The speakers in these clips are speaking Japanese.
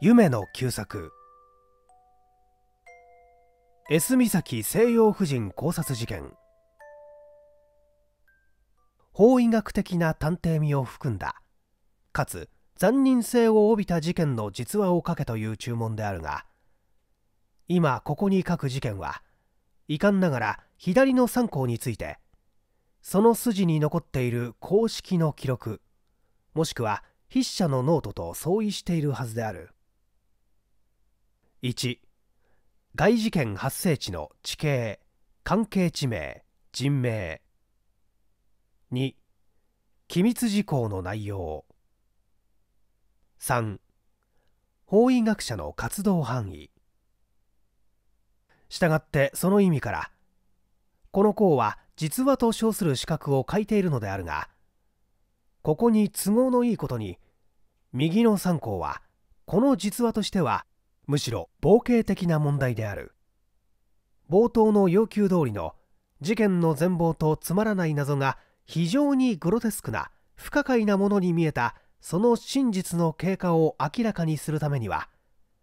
夢の旧作 S 岬西洋婦人考察事件法医学的な探偵味を含んだかつ残忍性を帯びた事件の実話を書けという注文であるが今ここに書く事件は遺憾ながら左の3項についてその筋に残っている公式の記録もしくは筆者のノートと相違しているはずである1外事件発生地の地形関係地名人名2機密事項の内容3法医学者の活動範囲したがってその意味からこの項は実話と称する資格を書いているのであるがここに都合のいいことに右の3項はこの実話としてはむしろ冒険的な問題である冒頭の要求通りの事件の全貌とつまらない謎が非常にグロテスクな不可解なものに見えたその真実の経過を明らかにするためには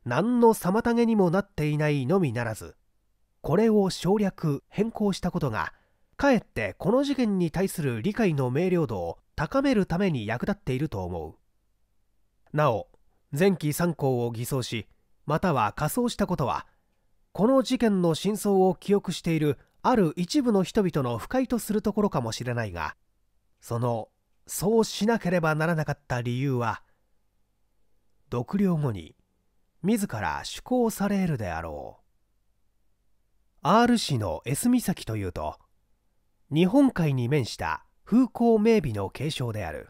何の妨げにもなっていないのみならずこれを省略変更したことがかえってこの事件に対する理解の明瞭度を高めるために役立っていると思うなお前期3項を偽装しまたは仮装したことはこの事件の真相を記憶しているある一部の人々の不快とするところかもしれないがそのそうしなければならなかった理由は独了後に自ら趣向されるであろう R 市の S 岬というと日本海に面した風光明媚の継承である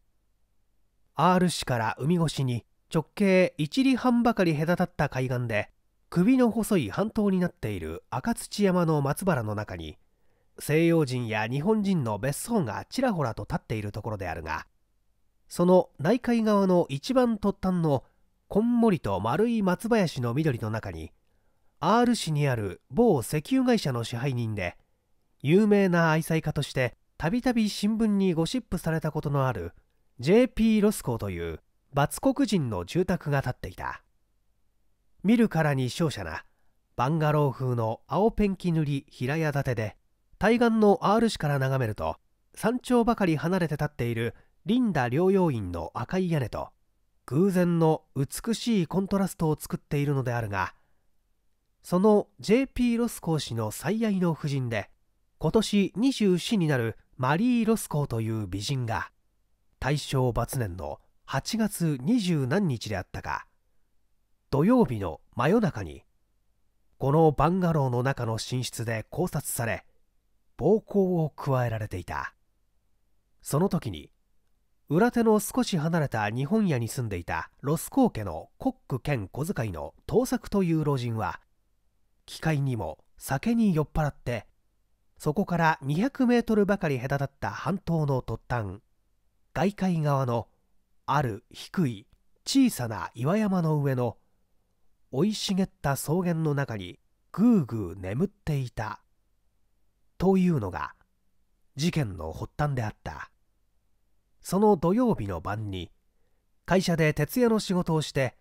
R 市から海越しに直径1里半ばかり隔たった海岸で首の細い半島になっている赤土山の松原の中に西洋人や日本人の別荘がちらほらと立っているところであるがその内海側の一番突端のこんもりと丸い松林の緑の中に R 市にある某石油会社の支配人で有名な愛妻家としてたびたび新聞にゴシップされたことのある JP ロスコーというバツ黒人の住宅が建っていた見るからに商社なバンガロー風の青ペンキ塗り平屋建てで対岸の R 市から眺めると山頂ばかり離れて立っているリンダ療養院の赤い屋根と偶然の美しいコントラストを作っているのであるがその JP ロスコー氏の最愛の夫人で今年24になるマリー・ロスコーという美人が大正末年の8月20何日であったか土曜日の真夜中にこのバンガローの中の寝室で考察され暴行を加えられていたその時に裏手の少し離れた日本屋に住んでいたロスコー家のコック兼小遣いの盗作という老人は機械にも酒に酔っ払ってそこから200メートルばかり隔たった半島の突端外海側のある低い小さな岩山の上の生い茂った草原の中にぐうぐう眠っていたというのが事件の発端であったその土曜日の晩に会社で徹夜の仕事をして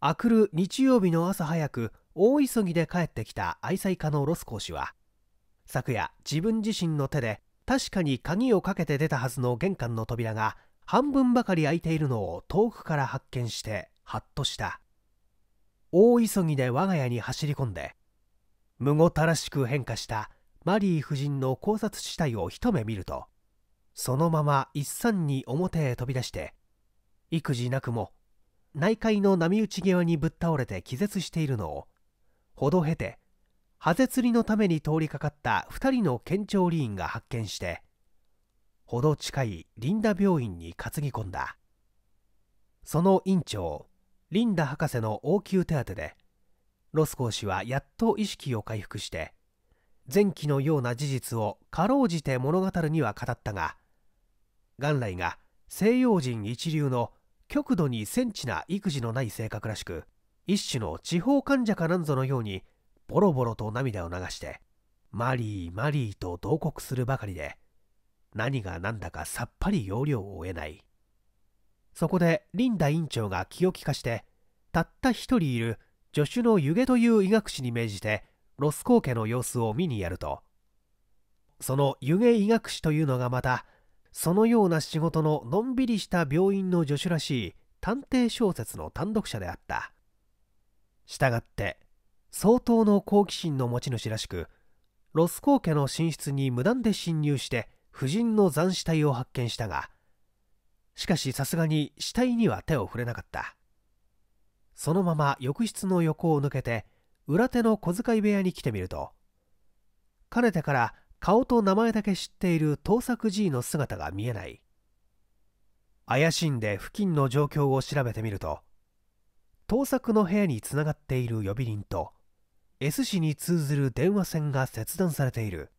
あくる日曜日の朝早く大急ぎで帰ってきた愛妻家のロス講師は昨夜自分自身の手で確かに鍵をかけて出たはずの玄関の扉が半分ばかり空いているのを遠くから発見してハッとした大急ぎで我が家に走り込んでむごたらしく変化したマリー夫人の考察地帯を一目見るとそのまま一三に表へ飛び出して育児なくも内海の波打ち際にぶっ倒れて気絶しているのをほど経てハゼ釣りのために通りかかった2人の県庁理員が発見してど近いリンダ病院に担ぎ込んだその院長リンダ博士の応急手当でロスコー氏はやっと意識を回復して前期のような事実をかろうじて物語には語ったが元来が西洋人一流の極度にセンチな育児のない性格らしく一種の地方患者かなんぞのようにボロボロと涙を流してマリーマリーと同国するばかりで何が何だかさっぱり要領を得ないそこでリンダ院長が気を利かしてたった一人いる助手の湯気という医学士に命じてロスコー家の様子を見にやるとその湯気医学士というのがまたそのような仕事ののんびりした病院の助手らしい探偵小説の単独者であったしたがって相当の好奇心の持ち主らしくロスコー家の寝室に無断で侵入して婦人の斬死体を発見したがしかしさすがに死体には手を触れなかったそのまま浴室の横を抜けて裏手の小遣い部屋に来てみるとかねてから顔と名前だけ知っている盗作 G の姿が見えない怪しんで付近の状況を調べてみると盗作の部屋につながっている呼び鈴と S 市に通ずる電話線が切断されている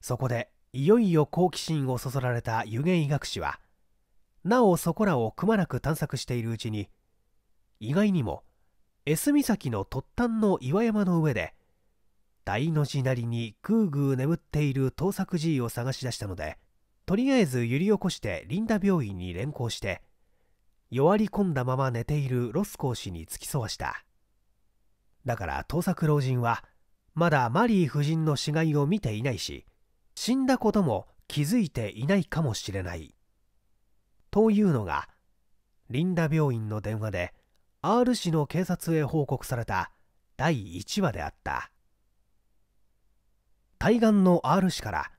そこでいよいよ好奇心をそそられた湯気医学士はなおそこらをくまなく探索しているうちに意外にもエ岬の突端の岩山の上で大の字なりにグーグー眠っている盗作 G を探し出したのでとりあえず揺り起こしてリンダ病院に連行して弱り込んだまま寝ているロス講師に付き添わしただから盗作老人はまだマリー夫人の死骸を見ていないし死んだことも気づいていないかもしれないというのがリンダ病院の電話で R 氏の警察へ報告された第1話であった対岸の R 氏から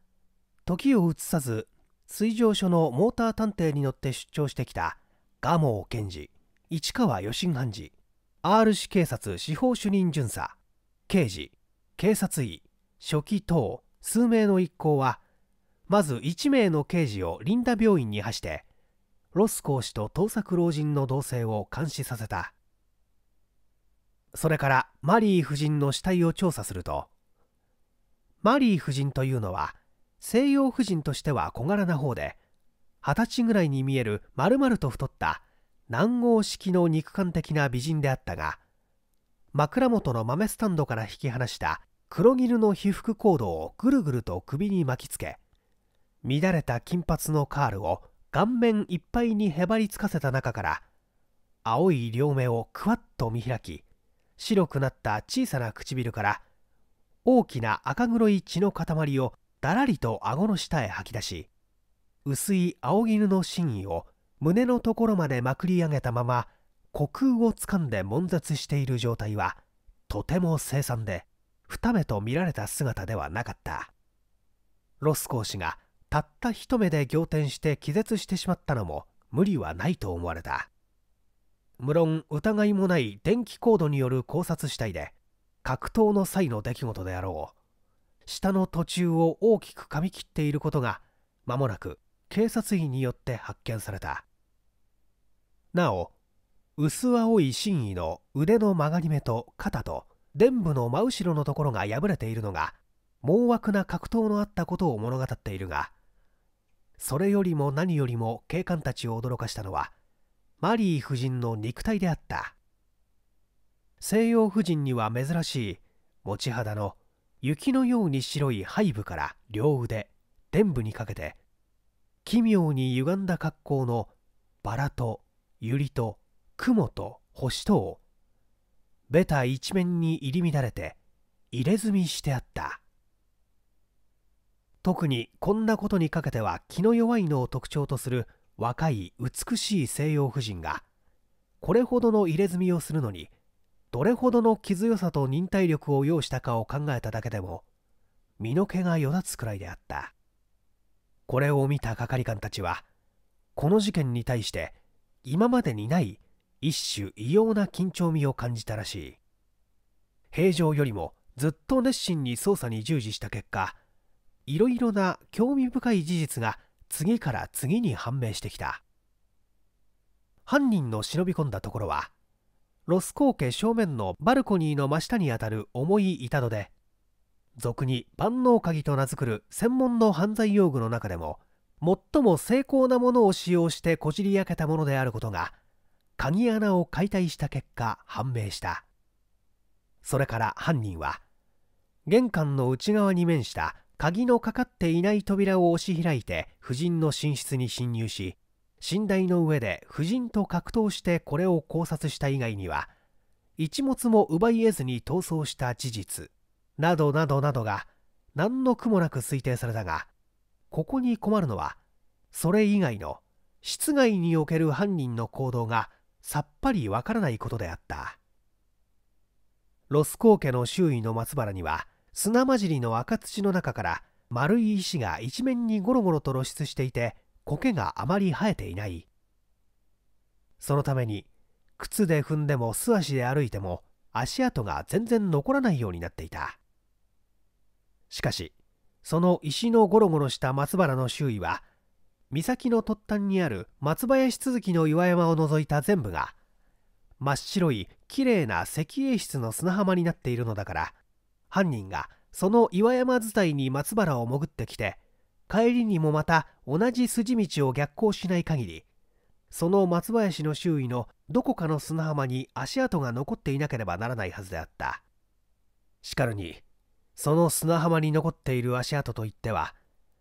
時を移さず水上署のモーター探偵に乗って出張してきた蒲生検治市川義判事、R 市警察司法主任巡査刑事警察医書記等数名の一行はまず1名の刑事をリンダ病院に走ってロス講師と盗作老人の同棲を監視させたそれからマリー夫人の死体を調査するとマリー夫人というのは西洋夫人としては小柄な方で二十歳ぐらいに見える丸々と太った南欧式の肉感的な美人であったが枕元の豆スタンドから引き離した黒絹の被覆コードをぐるぐると首に巻きつけ乱れた金髪のカールを顔面いっぱいにへばりつかせた中から青い両目をくわっと見開き白くなった小さな唇から大きな赤黒い血の塊をだらりと顎の下へ吐き出し薄い青絹の真意を胸のところまでまくり上げたまま虚空をつかんで悶絶している状態はとても凄惨で二目と見られた姿ではなかったロス講師がたった一目で仰天して気絶してしまったのも無理はないと思われた無論疑いもない電気コードによる考察死体で格闘の際の出来事であろう下の途中を大きく噛み切っていることが間もなく警察員によって発見されたなお薄青い真意の腕の曲がり目と肩と伝部の真後ろのところが破れているのが猛惑な格闘のあったことを物語っているがそれよりも何よりも警官たちを驚かしたのはマリー夫人の肉体であった西洋夫人には珍しい持ち肌の雪のように白い背部から両腕伝部にかけて奇妙に歪んだ格好のバラと百合と雲と星とをベタ一面に入り乱れて入れ墨してあった特にこんなことにかけては気の弱いのを特徴とする若い美しい西洋婦人がこれほどの入れ墨をするのにどれほどの傷よさと忍耐力を要したかを考えただけでも身の毛がよだつくらいであったこれを見た係官たちはこの事件に対して今までにない一種異様な緊張味を感じたらしい平常よりもずっと熱心に捜査に従事した結果いろいろな興味深い事実が次から次に判明してきた犯人の忍び込んだところはロスコー家正面のバルコニーの真下にあたる重い板戸で俗に万能鍵と名付くる専門の犯罪用具の中でも最も精巧なものを使用してこじり開けたものであることが鍵穴を解体した結果判明したそれから犯人は玄関の内側に面した鍵のかかっていない扉を押し開いて夫人の寝室に侵入し寝台の上で夫人と格闘してこれを考察した以外には一物も奪い得ずに逃走した事実などなどなどが何の苦もなく推定されたがここに困るのはそれ以外の室外における犯人の行動がさっぱりわからないことであったロスコ家の周囲の松原には砂混じりの赤土の中から丸い石が一面にゴロゴロと露出していて苔があまり生えていないそのために靴で踏んでも素足で歩いても足跡が全然残らないようになっていたしかしその石のゴロゴロした松原の周囲は岬の突端にある松林続きの岩山を除いた全部が真っ白い綺麗な石英室の砂浜になっているのだから犯人がその岩山伝いに松原を潜ってきて帰りにもまた同じ筋道を逆行しない限りその松林の周囲のどこかの砂浜に足跡が残っていなければならないはずであったしかるにその砂浜に残っている足跡といっては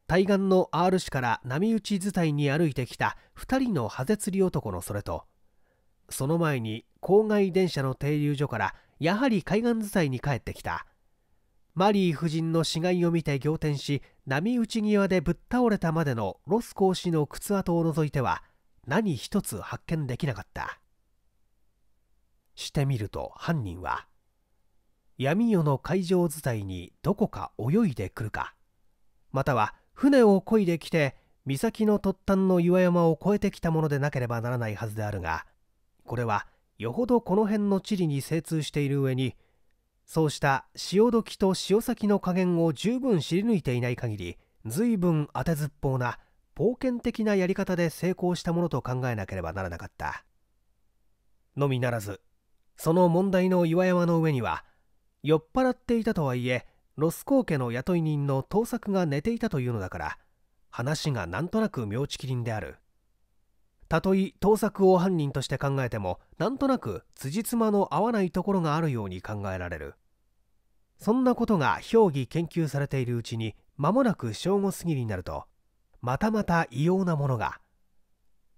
対岸の R 市から波打ち図体に歩いてきた2人のハゼ釣り男のそれとその前に郊外電車の停留所からやはり海岸図体に帰ってきたマリー夫人の死骸を見て仰天し波打ち際でぶっ倒れたまでのロス講師の靴跡を除いては何一つ発見できなかったしてみると犯人は闇夜の海上図体にどこか泳いでくるかまたは船を漕いできて岬の突端の岩山を越えてきたものでなければならないはずであるがこれはよほどこの辺の地理に精通している上にそうした潮時と潮先の加減を十分知り抜いていない限り随分当てずっぽうな冒険的なやり方で成功したものと考えなければならなかったのみならずその問題の岩山の上には酔っ払っていたとはいえロスコ家の雇い人の盗作が寝ていたというのだから話がなんとなく妙ちきりんであるたとえ盗作を犯人として考えてもなんとなく辻褄の合わないところがあるように考えられるそんなことが評議研究されているうちに間もなく正午過ぎになるとまたまた異様なものが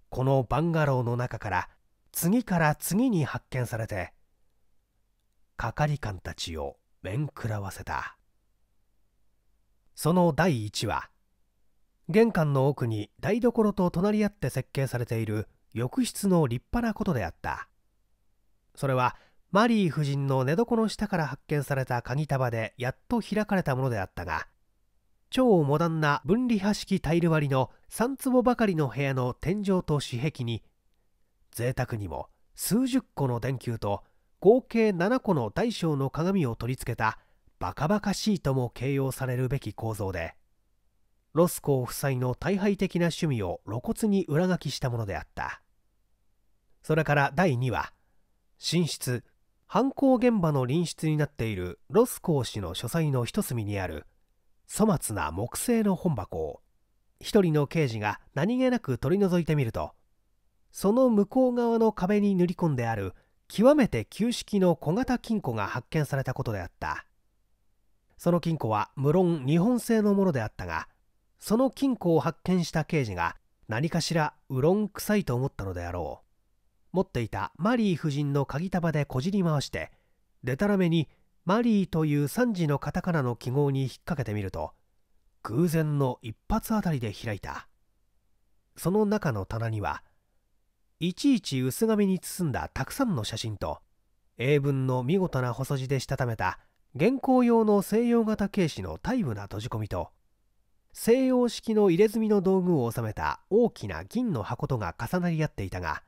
このバンガローの中から次から次に発見されて係官たちを面食らわせた。その第1話玄関の奥に台所と隣り合って設計されている浴室の立派なことであったそれはマリー夫人の寝床の下から発見された鍵束でやっと開かれたものであったが超モダンな分離派式タイル割りの3坪ばかりの部屋の天井と紙壁に贅沢にも数十個の電球と合計7個の大小の鏡を取り付けたバカバカしいとも形容されるべき構造でロスコー夫妻の大敗的な趣味を露骨に裏書きしたものであったそれから第2話寝室犯行現場の隣室になっているロスコー氏の書斎の一隅にある粗末な木製の本箱を一人の刑事が何気なく取り除いてみるとその向こう側の壁に塗り込んである極めて旧式の小型金庫が発見されたことであったその金庫は無論日本製のものであったがその金庫を発見した刑事が何かしらうろん臭いと思ったのであろう持っていたマリー夫人の鍵束でこじり回してでたらめにマリーという3時のカタカナの記号に引っ掛けてみると偶然の一発あたりで開いたその中の棚にはいちいち薄紙に包んだたくさんの写真と英文の見事な細字でしたためた現行用の西洋型軽視のタイムな閉じ込みと西洋式の入れ墨の道具を収めた大きな銀の箱とが重なり合っていたが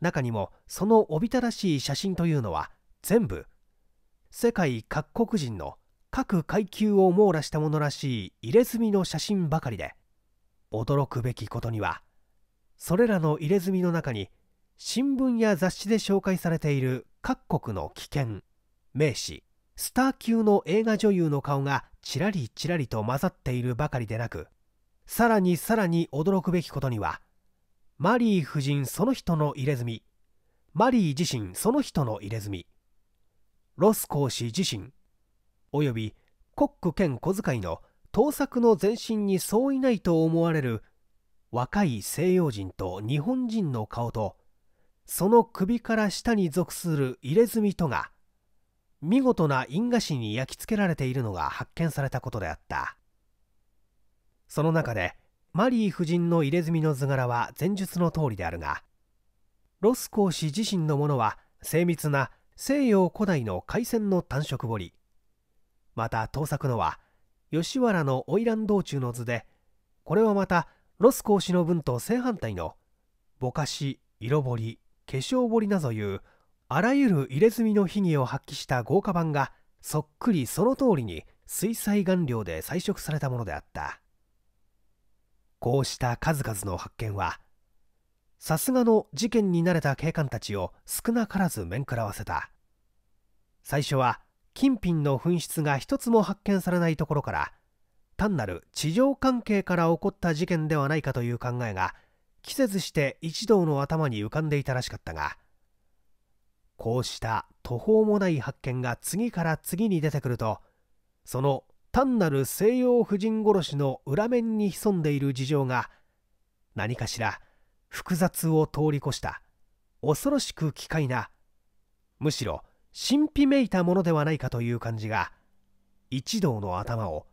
中にもそのおびただしい写真というのは全部世界各国人の各階級を網羅したものらしい入れ墨の写真ばかりで驚くべきことにはそれらの入れ墨の中に新聞や雑誌で紹介されている各国の危険名詞スター級の映画女優の顔がちらりちらりと混ざっているばかりでなくさらにさらに驚くべきことにはマリー夫人その人の入れ墨マリー自身その人の入れ墨ロスー氏自身およびコック兼小遣いの盗作の前身に相違ないと思われる若い西洋人と日本人の顔とその首から下に属する入れ墨とが見事な因果紙に焼き付けられているのが発見されたことであったその中でマリー夫人の入れ墨の図柄は前述の通りであるがロスコー氏自身のものは精密な西洋古代の海鮮の単色彫りまた盗作のは吉原の花魁道中の図でこれはまたロスコー氏の文と正反対のぼかし色彫り化粧彫りなどいうあらゆる入れ墨の秘技を発揮した豪華版がそっくりその通りに水彩顔料で彩色されたものであったこうした数々の発見はさすがの事件に慣れた警官たちを少なからず面食らわせた最初は金品の紛失が一つも発見されないところから単なる地上関係から起こった事件ではないかという考えが季節して一同の頭に浮かんでいたらしかったがこうした途方もない発見が次から次に出てくるとその単なる西洋婦人殺しの裏面に潜んでいる事情が何かしら複雑を通り越した恐ろしく奇怪なむしろ神秘めいたものではないかという感じが一同の頭を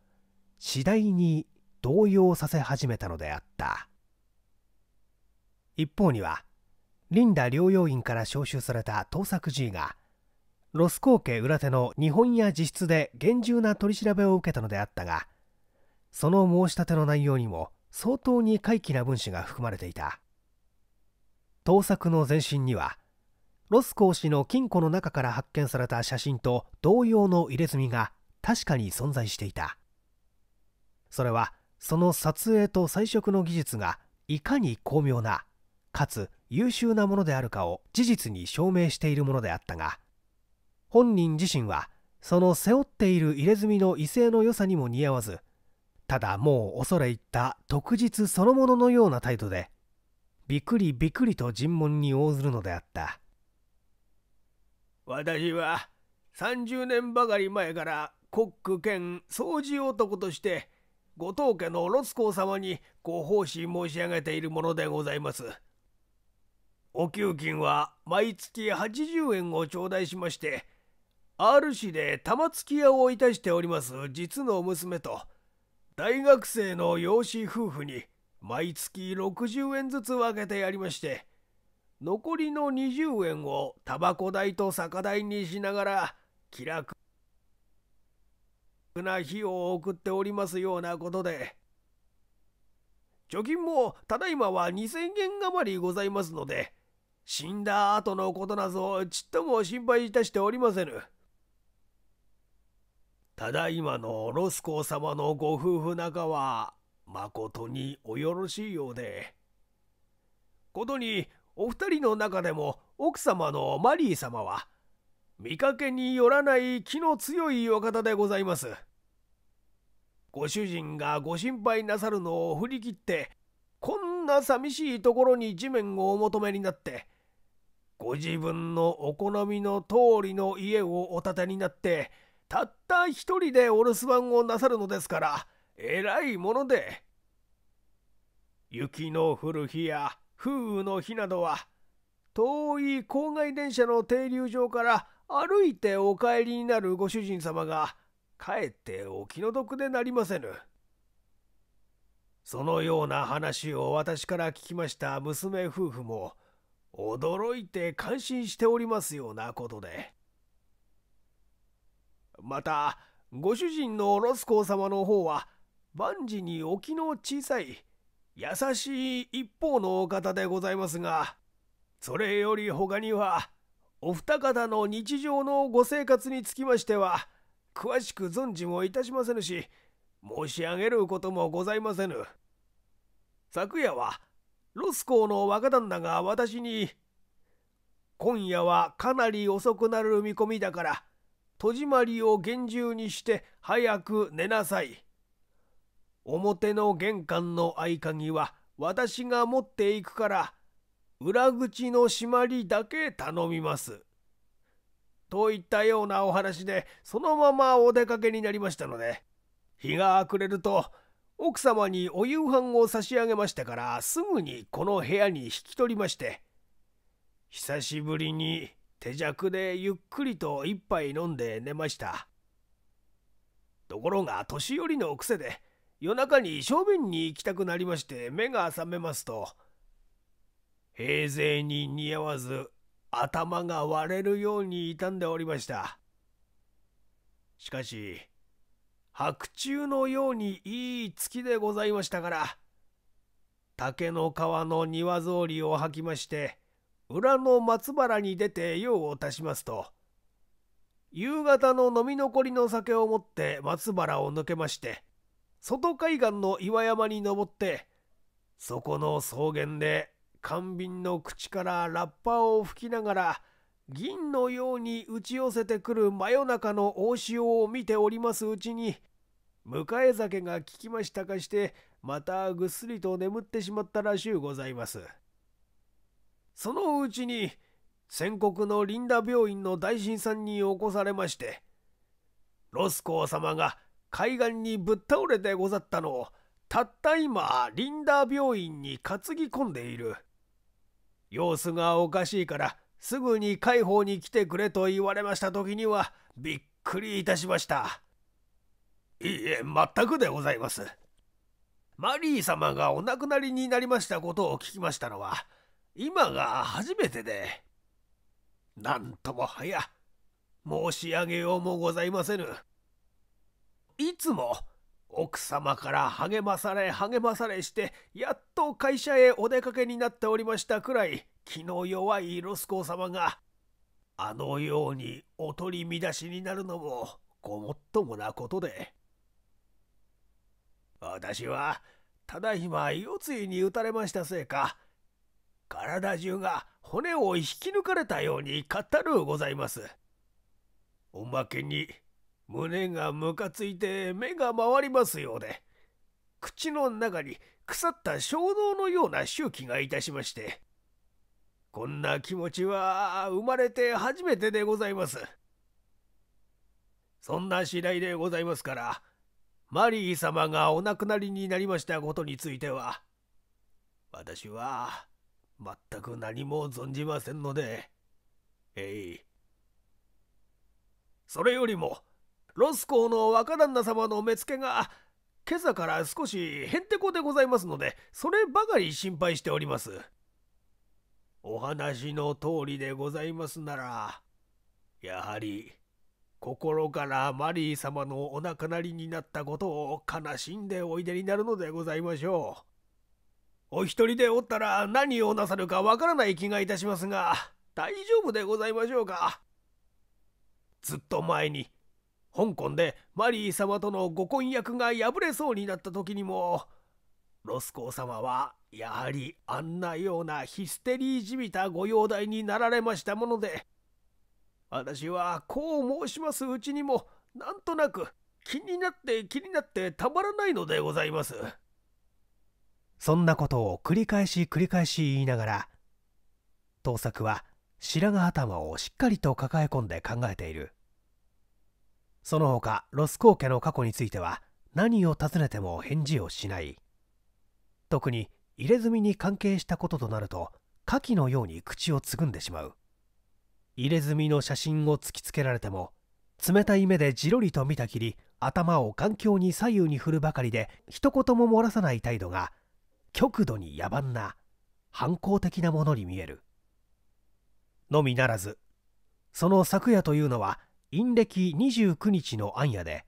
次第に動揺させ始めたのであった一方にはリンダ療養院から招集された盗作 G がロス工家裏手の日本や自室で厳重な取り調べを受けたのであったがその申し立ての内容にも相当に怪奇な分子が含まれていた盗作の前身にはロス講氏の金庫の中から発見された写真と同様の入れ墨が確かに存在していたそれはその撮影と彩色の技術がいかに巧妙なかつ優秀なものであるかを事実に証明しているものであったが本人自身はその背負っている入れ墨の威勢の良さにも似合わずただもう恐れ入った特日そのもののような態度でびくりびくりと尋問に応ずるのであった私は30年ばかり前からコック兼掃除男として後藤家のロス公様にご奉仕申し上げているものでございます。お給金は毎月80円を頂戴しまして R 市で玉突き屋をいたしております実の娘と大学生の養子夫婦に毎月60円ずつ分けてやりまして残りの20円をタバコ代と酒代にしながら気楽な日を送っておりますようなことで貯金もただいまは2,000円余りございますので死んだ後のことなぞちっとも心配いたしておりませぬ。ただいまのロスコー様のご夫婦仲はまことにおよろしいようで。ことにお二人の中でも奥様のマリー様は見かけによらない気の強いお方でございます。ご主人がご心配なさるのを振り切ってこんな寂しいところに地面をお求めになってご自分のお好みの通りの家をお建てになってたった一人でお留守番をなさるのですからえらいもので雪の降る日や風雨の日などは遠い郊外電車の停留場から歩いてお帰りになるご主人様がかえってお気の毒でなりませぬ。そのような話を私から聞きました娘夫婦も驚いて感心しておりますようなことで。また、ご主人のロスコー様の方は、万事にお気の小さい、優しい一方のお方でございますが、それより他には、お二方の日常のご生活につきましては、詳しく存じもいたしませぬし、申し上げることもございませぬ。昨夜は、ロスーの若旦那が私に、今夜はかなり遅くなる見込みだから、戸締まりを厳重にして早く寝なさい。表の玄関の合鍵は私が持っていくから、裏口の締まりだけ頼みます。といったようなお話で、そのままお出かけになりましたので、日が暮れると、奥様にお夕飯を差し上げましたからすぐにこの部屋に引き取りまして久しぶりに手酌でゆっくりと一杯飲んで寝ましたところが年寄りの癖で夜中に正面に行きたくなりまして目が覚めますと平勢に似合わず頭が割れるように傷んでおりましたしかし白昼のようにいい月でございましたから竹の皮の庭草履を履きまして裏の松原に出て用を足しますと夕方の飲み残りの酒を持って松原を抜けまして外海岸の岩山に登ってそこの草原で官瓶の口からラッパを吹きながら銀のように打ち寄せてくる真夜中の大潮を見ておりますうちに迎え酒が効きましたかしてまたぐっすりと眠ってしまったらしゅうございますそのうちに戦国のリンダ病院の大臣さんに起こされましてロスコー様が海岸にぶっ倒れてござったのをたった今リンダ病院に担ぎ込んでいる様子がおかしいからすぐに海保に来てくれと言われました時にはびっくりいたしました。いいえ全くでございますマリー様がお亡くなりになりましたことを聞きましたのは今が初めてでなんともはや申し上げようもございませぬいつも奥様から励まされ励まされしてやっと会社へお出かけになっておりましたくらい気の弱いロスコー様があのようにお取り乱しになるのもごもっともなことで私はただいま腰椎に打たれましたせいか体中が骨を引き抜かれたようにかったるございます。おまけに胸がむかついて目が回りますようで口の中に腐った衝動のような周期がいたしましてこんな気持ちは生まれて初めてでございます。そんな次第でございますからマリー様がお亡くなりになりましたことについては私は全く何も存じませんのでえいそれよりもロスコーの若旦那様の目付が今朝から少しへんてこでございますのでそればかり心配しておりますお話の通りでございますならやはり心からマリー様のお亡くなりになったことを悲しんでおいでになるのでございましょう。お一人でおったら何をなさるかわからない気がいたしますが、大丈夫でございましょうか。ずっと前に、香港でマリー様とのご婚約が破れそうになった時にも、ロスコー様はやはりあんなようなヒステリーじみたご容体になられましたもので、私はこう申しますうちにもなんとなく気になって気になってたまらないのでございますそんなことを繰り返し繰り返し言いながら盗作は白髪頭をしっかりと抱え込んで考えているその他ロスコー家の過去については何を尋ねても返事をしない特に入れ墨に関係したこととなると火器のように口をつぐんでしまう入れ墨の写真を突きつけられても冷たい目でじろりと見たきり頭を環境に左右に振るばかりで一言も漏らさない態度が極度に野蛮な反抗的なものに見えるのみならずその昨夜というのは陰暦29日の暗夜で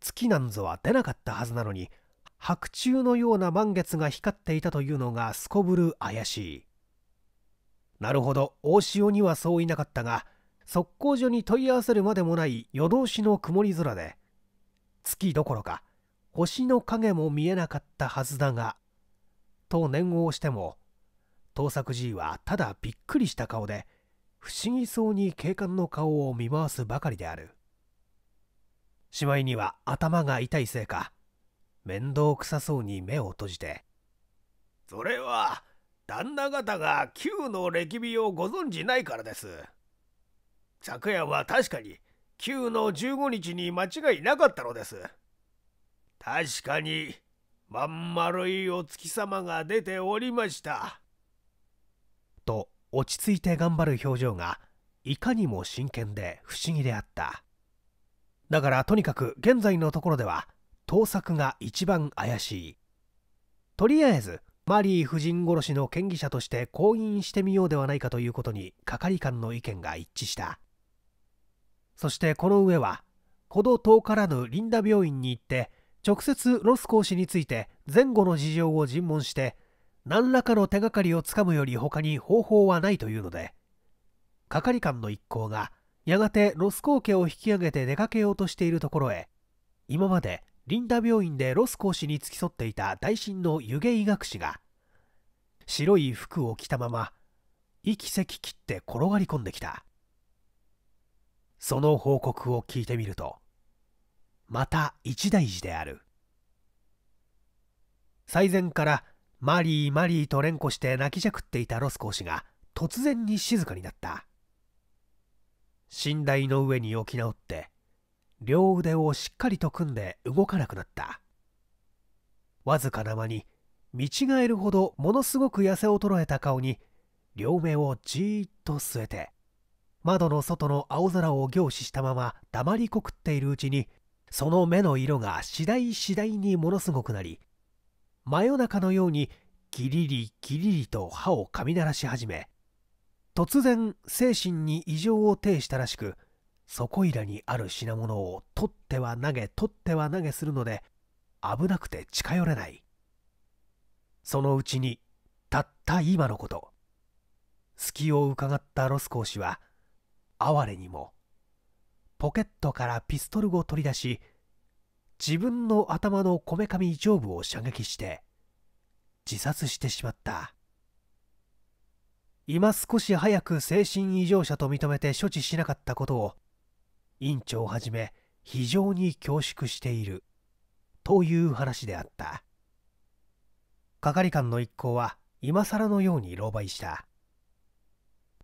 月なんぞは出なかったはずなのに白昼のような満月が光っていたというのがすこぶる怪しいなるほど大潮にはそういなかったが測候所に問い合わせるまでもない夜通しの曇り空で月どころか星の影も見えなかったはずだがと念を押しても盗作 G はただびっくりした顔で不思議そうに警官の顔を見回すばかりであるしまいには頭が痛いせいか面倒くさそうに目を閉じて「それは旦那方が旧の歴美をご存じないからです。昨夜は確かに旧の15日に間違いなかったのです。確かにまん丸いお月様が出ておりました。と落ち着いて頑張る表情がいかにも真剣で不思議であった。だからとにかく現在のところでは盗作が一番怪しい。とりあえずマリー夫人殺しの嫌疑者として婚姻してみようではないかということに係官の意見が一致したそしてこの上はど遠からぬリンダ病院に行って直接ロスー氏について前後の事情を尋問して何らかの手がかりをつかむより他に方法はないというので係官の一行がやがてロス公家を引き上げて出かけようとしているところへ今までリンダ病院でロス講師に付き添っていた大臣の湯気医学士が白い服を着たまま息せき切って転がり込んできたその報告を聞いてみるとまた一大事である最前からマリーマリーと連呼して泣きじゃくっていたロス講師が突然に静かになった寝台の上に置き直って両腕をしっかりと組んで動かなくなったわずかな間に見違えるほどものすごく痩せ衰えた顔に両目をじーっと据えて窓の外の青空を凝視したまま黙りこくっているうちにその目の色が次第次第にものすごくなり真夜中のようにギリリギリリと歯をかみ鳴らし始め突然精神に異常を呈したらしくそこいらにある品物を取っては投げ取っては投げするので危なくて近寄れないそのうちにたった今のこと隙をうかがったロスコー氏は哀れにもポケットからピストルを取り出し自分の頭のこめかみ上部を射撃して自殺してしまった今少し早く精神異常者と認めて処置しなかったことを院長をはじめ非常に恐縮しているという話であった係官の一行は今更のように狼狽した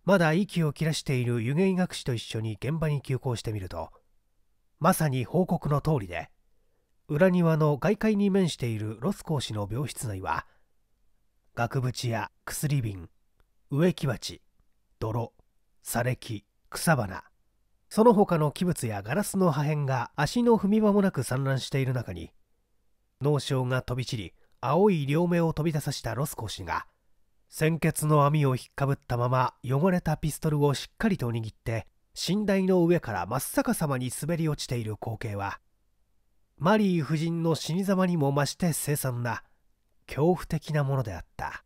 まだ息を切らしている湯気医学士と一緒に現場に急行してみるとまさに報告の通りで裏庭の外界に面しているロス講師の病室内は額縁や薬瓶植木鉢泥砂き草花その他の器物やガラスの破片が足の踏み場もなく散乱している中に脳症が飛び散り青い両目を飛び出さしたロスコ氏が鮮血の網を引っかぶったまま汚れたピストルをしっかりと握って寝台の上から真っ逆さまに滑り落ちている光景はマリー夫人の死に様にも増して凄惨な恐怖的なものであった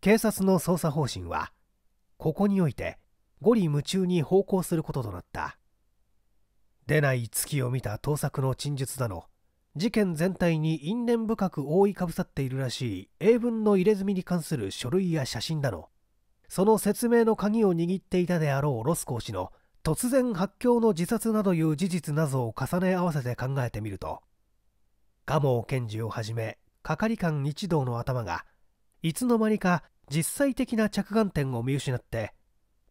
警察の捜査方針はここにおいて五里夢中に奉公することとなった出ない月を見た盗作の陳述だの事件全体に因縁深く覆いかぶさっているらしい英文の入れ墨に関する書類や写真だのその説明の鍵を握っていたであろうロスコー氏の突然発狂の自殺などいう事実などを重ね合わせて考えてみると蒲生検事をはじめ係官一同の頭がいつの間にか実際的な着眼点を見失って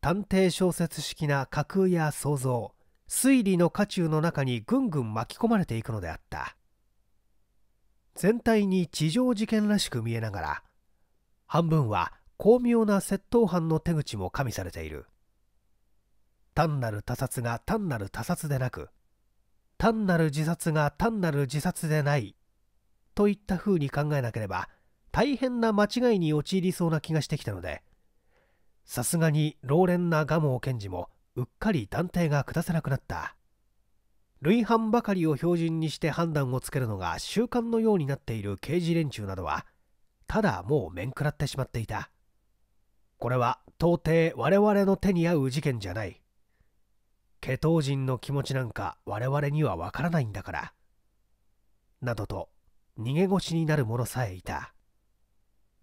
探偵小説式な架空や想像推理の渦中の中にぐんぐん巻き込まれていくのであった全体に地上事件らしく見えながら半分は巧妙な窃盗犯の手口も加味されている単なる他殺が単なる他殺でなく単なる自殺が単なる自殺でないといったふうに考えなければ大変な間違いに陥りそうな気がしてきたのでさすがに老練な蒲生検事もうっかり断定が下せなくなった類犯ばかりを標準にして判断をつけるのが習慣のようになっている刑事連中などはただもう面食らってしまっていたこれは到底我々の手に合う事件じゃない下等人の気持ちなんか我々にはわからないんだからなどと逃げ腰になる者さえいた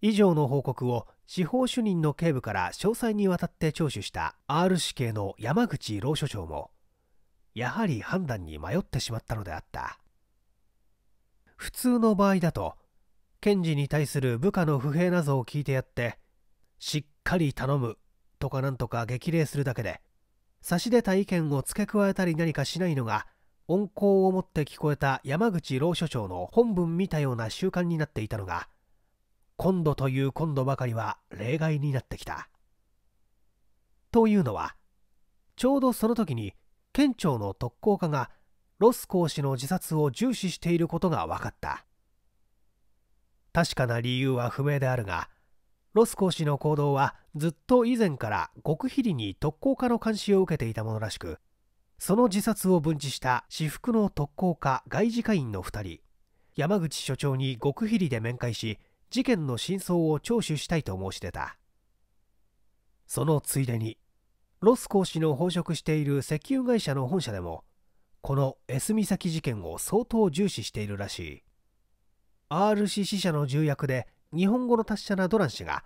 以上の報告を司法主任の警部から詳細にわたって聴取した R 死刑の山口老所長もやはり判断に迷ってしまったのであった普通の場合だと検事に対する部下の不平なを聞いてやってしっかり頼むとかなんとか激励するだけで差し出た意見を付け加えたり何かしないのが温厚を持って聞こえた山口老所長の本文見たような習慣になっていたのが今度という今度ばかりは例外になってきた。というのはちょうどその時に県庁の特攻課がロス講師の自殺を重視していることが分かった確かな理由は不明であるがロス講師の行動はずっと以前から極秘裏に特攻課の監視を受けていたものらしくその自殺を分置した私服の特攻課外事課員の2人山口所長に極秘裏で面会し事件の真相を聴取したいと申し出たそのついでにロス講師の報職している石油会社の本社でもこの S 岬事件を相当重視しているらしい RCC 社の重役で日本語の達者なドラン氏が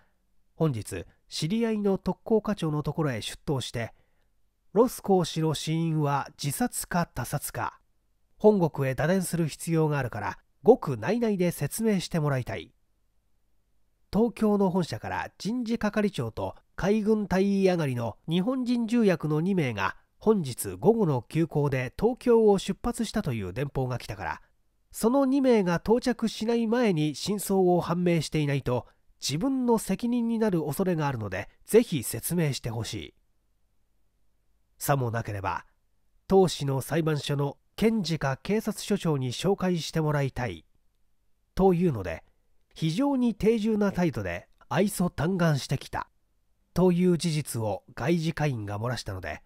本日知り合いの特攻課長のところへ出頭してロス講師の死因は自殺か他殺か本国へ打電する必要があるからごく内々で説明してもらいたい東京の本社から人事係長と海軍隊員上がりの日本人重役の2名が本日午後の急行で東京を出発したという電報が来たからその2名が到着しない前に真相を判明していないと自分の責任になる恐れがあるのでぜひ説明してほしいさもなければ当時の裁判所の検事か警察署長に紹介してもらいたいというので非常に低重な態度で愛想嘆願してきたという事実を外事会員が漏らしたので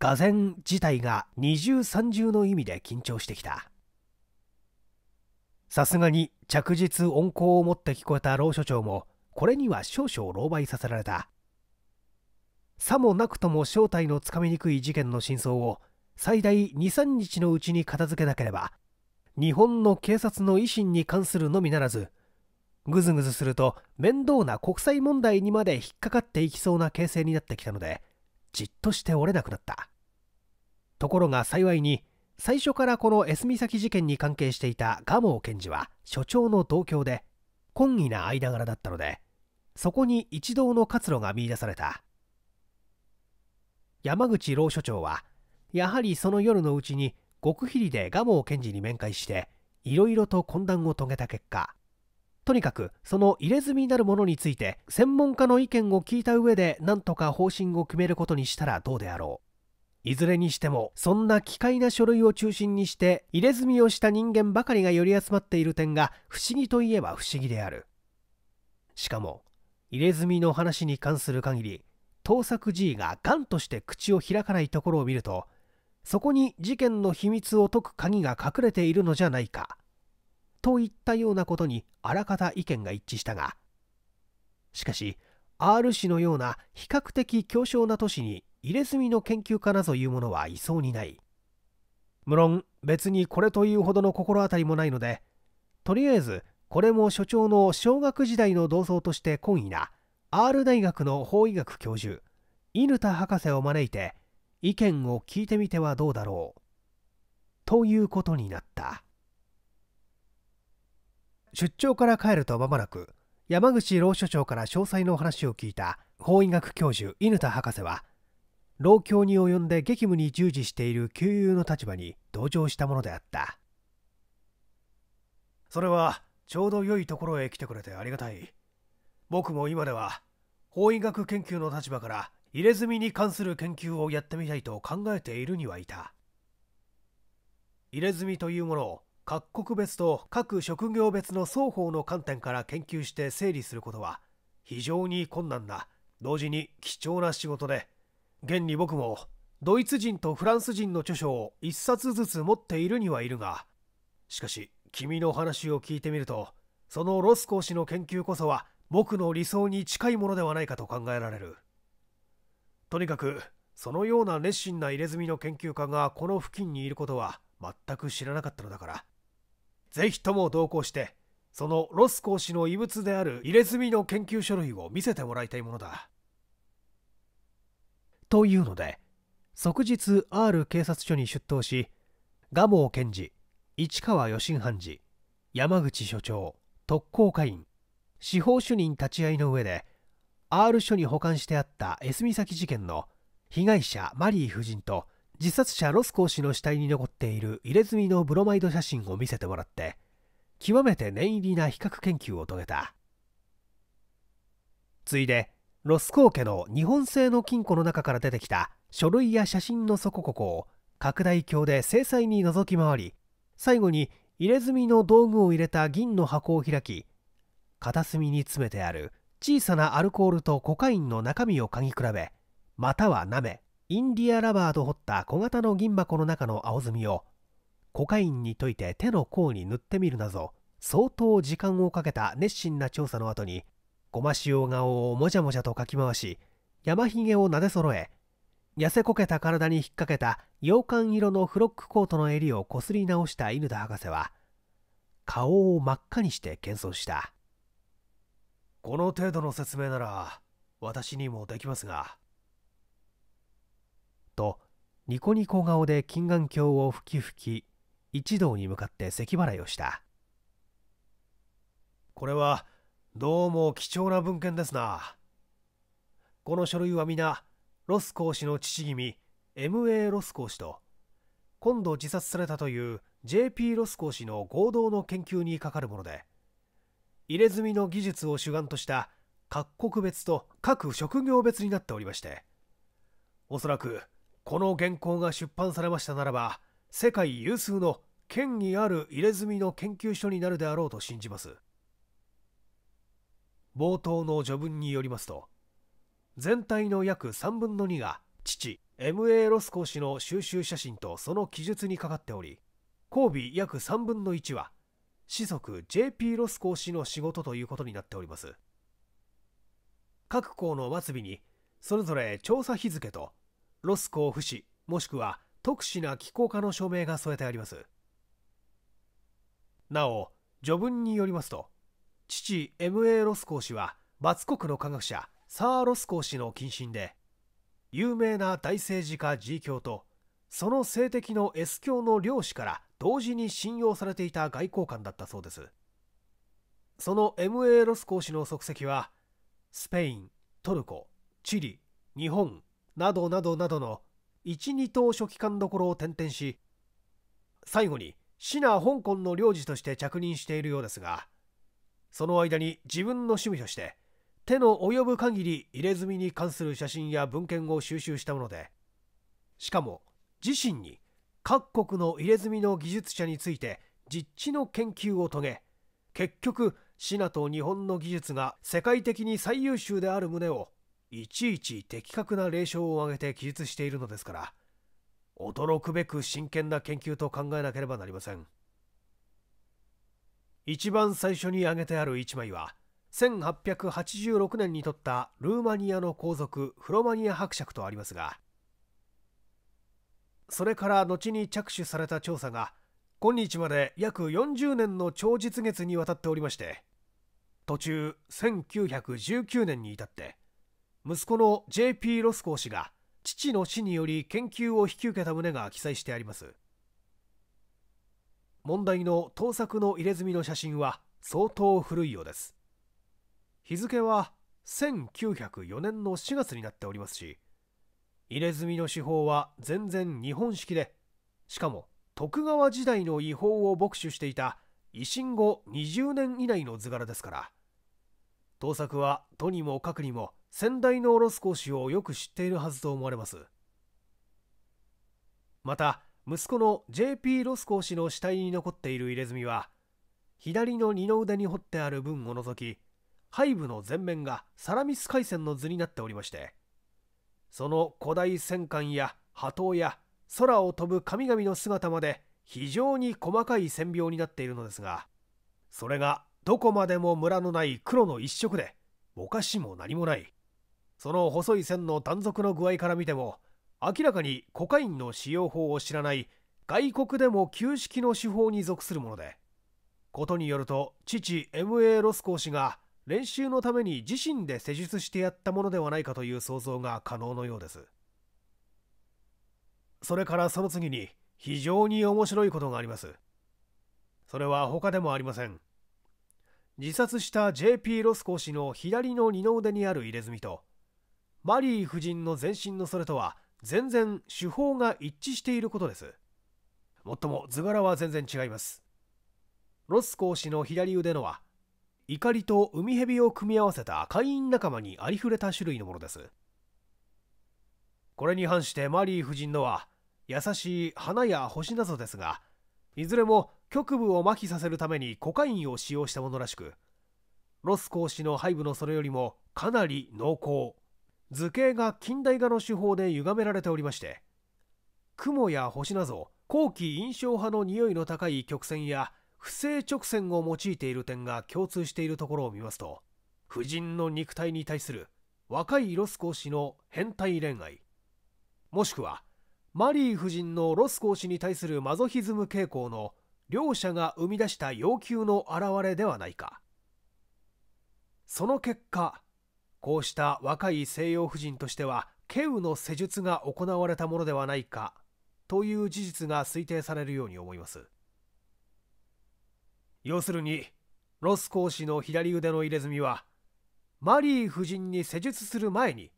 俄然自体が二重三重の意味で緊張してきたさすがに着実温厚を持って聞こえた老所長もこれには少々狼狽させられたさもなくとも正体のつかみにくい事件の真相を最大23日のうちに片付けなければ日本の警察の維新に関するのみならずぐずぐずすると面倒な国際問題にまで引っかかっていきそうな形勢になってきたのでじっとしておれなくなったところが幸いに最初からこの S 岬事件に関係していた蒲生検事は所長の同郷で懇意な間柄だったのでそこに一同の活路が見いだされた山口老所長はやはりその夜のうちに極秘裏で蒲生検事に面会していろいろと懇談を遂げた結果とにかくその入れ墨になるものについて専門家の意見を聞いた上で何とか方針を決めることにしたらどうであろういずれにしてもそんな奇怪な書類を中心にして入れ墨をした人間ばかりが寄り集まっている点が不思議といえば不思議であるしかも入れ墨の話に関する限り盗作 G がガンとして口を開かないところを見るとそこに事件の秘密を解く鍵が隠れているのじゃないかといったようなことにあらかた意見が一致したがしかし R 氏のような比較的強小な都市に入れ墨の研究家などいうものはいそうにない無論別にこれというほどの心当たりもないのでとりあえずこれも所長の小学時代の同窓として懇意な R 大学の法医学教授犬田博士を招いて意見を聞いてみてはどうだろうということになった。出張から帰ると間もなく山口老所長から詳細のお話を聞いた法医学教授犬田博士は老境に及んで激務に従事している旧友の立場に同情したものであったそれはちょうど良いところへ来てくれてありがたい僕も今では法医学研究の立場から入れ墨に関する研究をやってみたいと考えているにはいた入れ墨というものを各国別と各職業別の双方の観点から研究して整理することは非常に困難な同時に貴重な仕事で現に僕もドイツ人とフランス人の著書を1冊ずつ持っているにはいるがしかし君の話を聞いてみるとそのロスコー氏の研究こそは僕の理想に近いものではないかと考えられるとにかくそのような熱心な入れ墨の研究家がこの付近にいることは全く知らなかったのだからぜひとも同行してそのロス講師の遺物である入れ墨の研究書類を見せてもらいたいものだ。というので即日 R 警察署に出頭し蒲生検事市川義範次山口署長特攻課員司法主任立ち会いの上で R 署に保管してあった江 S 崎事件の被害者マリー夫人と自殺者ロスー氏の死体に残っている入れ墨のブロマイド写真を見せてもらって極めて念入りな比較研究を遂げたついでロスコー家の日本製の金庫の中から出てきた書類や写真のそこここを拡大鏡で精細に覗き回り最後に入れ墨の道具を入れた銀の箱を開き片隅に詰めてある小さなアルコールとコカインの中身を嗅ぎ比べまたは舐めインディアラバーと掘った小型の銀箱の中の青ずみをコカインに溶いて手の甲に塗ってみるなど相当時間をかけた熱心な調査の後にごま塩顔をもじゃもじゃとかき回し山ひげをなでそろえ痩せこけた体に引っ掛けた洋館色のフロックコートの襟をこすり直した犬田博士は顔を真っ赤にして謙遜したこの程度の説明なら私にもできますがとニコニコ顔で金眼鏡をふきふき一同に向かって咳払いをしたこれはどうも貴重な文献ですなこの書類は皆ロス講師の父君 M.A. ロス講師と今度自殺されたという J.P. ロス講師の合同の研究にかかるもので入れ墨の技術を主眼とした各国別と各職業別になっておりましておそらくこの原稿が出版されましたならば世界有数の権威ある入れ墨の研究所になるであろうと信じます冒頭の序文によりますと全体の約3分の2が父 M.A. ロスコ氏の収集写真とその記述にかかっており交尾約3分の1は子息 J.P. ロスコ氏の仕事ということになっております各校の末尾にそれぞれ調査日付とロス交付士もしくは特殊な機構化の署名が添えてありますなお序文によりますと父 M.A. ロスコー氏はバツ国の科学者サー・ロスコー氏の近親で有名な大政治家 G 教とその性的の S 教の領氏から同時に信用されていた外交官だったそうですその M.A. ロスコー氏の足跡はスペイントルコチリ日本などなどなどの12等書記官どころを転々し最後にシナ香港の領事として着任しているようですがその間に自分の趣味として手の及ぶ限り入れ墨に関する写真や文献を収集したものでしかも自身に各国の入れ墨の技術者について実地の研究を遂げ結局シナと日本の技術が世界的に最優秀である旨をいちいち的確な例証を挙げて記述しているのですから驚くべく真剣な研究と考えなければなりません一番最初に挙げてある一枚は1886年に撮ったルーマニアの皇族フロマニア伯爵とありますがそれから後に着手された調査が今日まで約40年の超実月にわたっておりまして途中1919年に至って息子の JP ロスコー氏が父の死により研究を引き受けた旨が記載してあります問題の盗作の入れ墨の写真は相当古いようです日付は1904年の4月になっておりますし入れ墨の手法は全然日本式でしかも徳川時代の違法を牧取していた維新後20年以内の図柄ですから盗作はとにもかくにも先代のオロス講をよく知っているはずと思われますまた息子の JP ロス講師の死体に残っている入れ墨は左の二の腕に彫ってある分を除き背部の前面がサラミス回線の図になっておりましてその古代戦艦や波頭や空を飛ぶ神々の姿まで非常に細かい線描になっているのですがそれがどこまでもムラのない黒の一色でおかしも何もないその細い線の断続の具合から見ても明らかにコカインの使用法を知らない外国でも旧式の手法に属するものでことによると父 M.A. ロスコー氏が練習のために自身で施術してやったものではないかという想像が可能のようですそれからその次に非常に面白いことがありますそれは他でもありません自殺した J.P. ロスコー氏の左の二の腕にある入れ墨とマリー夫人の全身のそれとは全然手法が一致していることですもっとも図柄は全然違いますロスコー氏の左腕のは怒りと海蛇を組み合わせた会員仲間にありふれた種類のものですこれに反してマリー夫人のは優しい花や星などですがいずれも局部を麻痺させるためにコカインを使用したものらしくロスコー氏の背部のそれよりもかなり濃厚図形が近代画の手法で歪められておりまして雲や星など後期印象派の匂いの高い曲線や不正直線を用いている点が共通しているところを見ますと婦人の肉体に対する若いロスー氏の変態恋愛もしくはマリー夫人のロスー氏に対するマゾヒズム傾向の両者が生み出した要求の表れではないかその結果こうした若い西洋婦人としては慶雨の施術が行われたものではないかという事実が推定されるように思います要するにロス公使の左腕の入れ墨はマリー夫人に施術する前に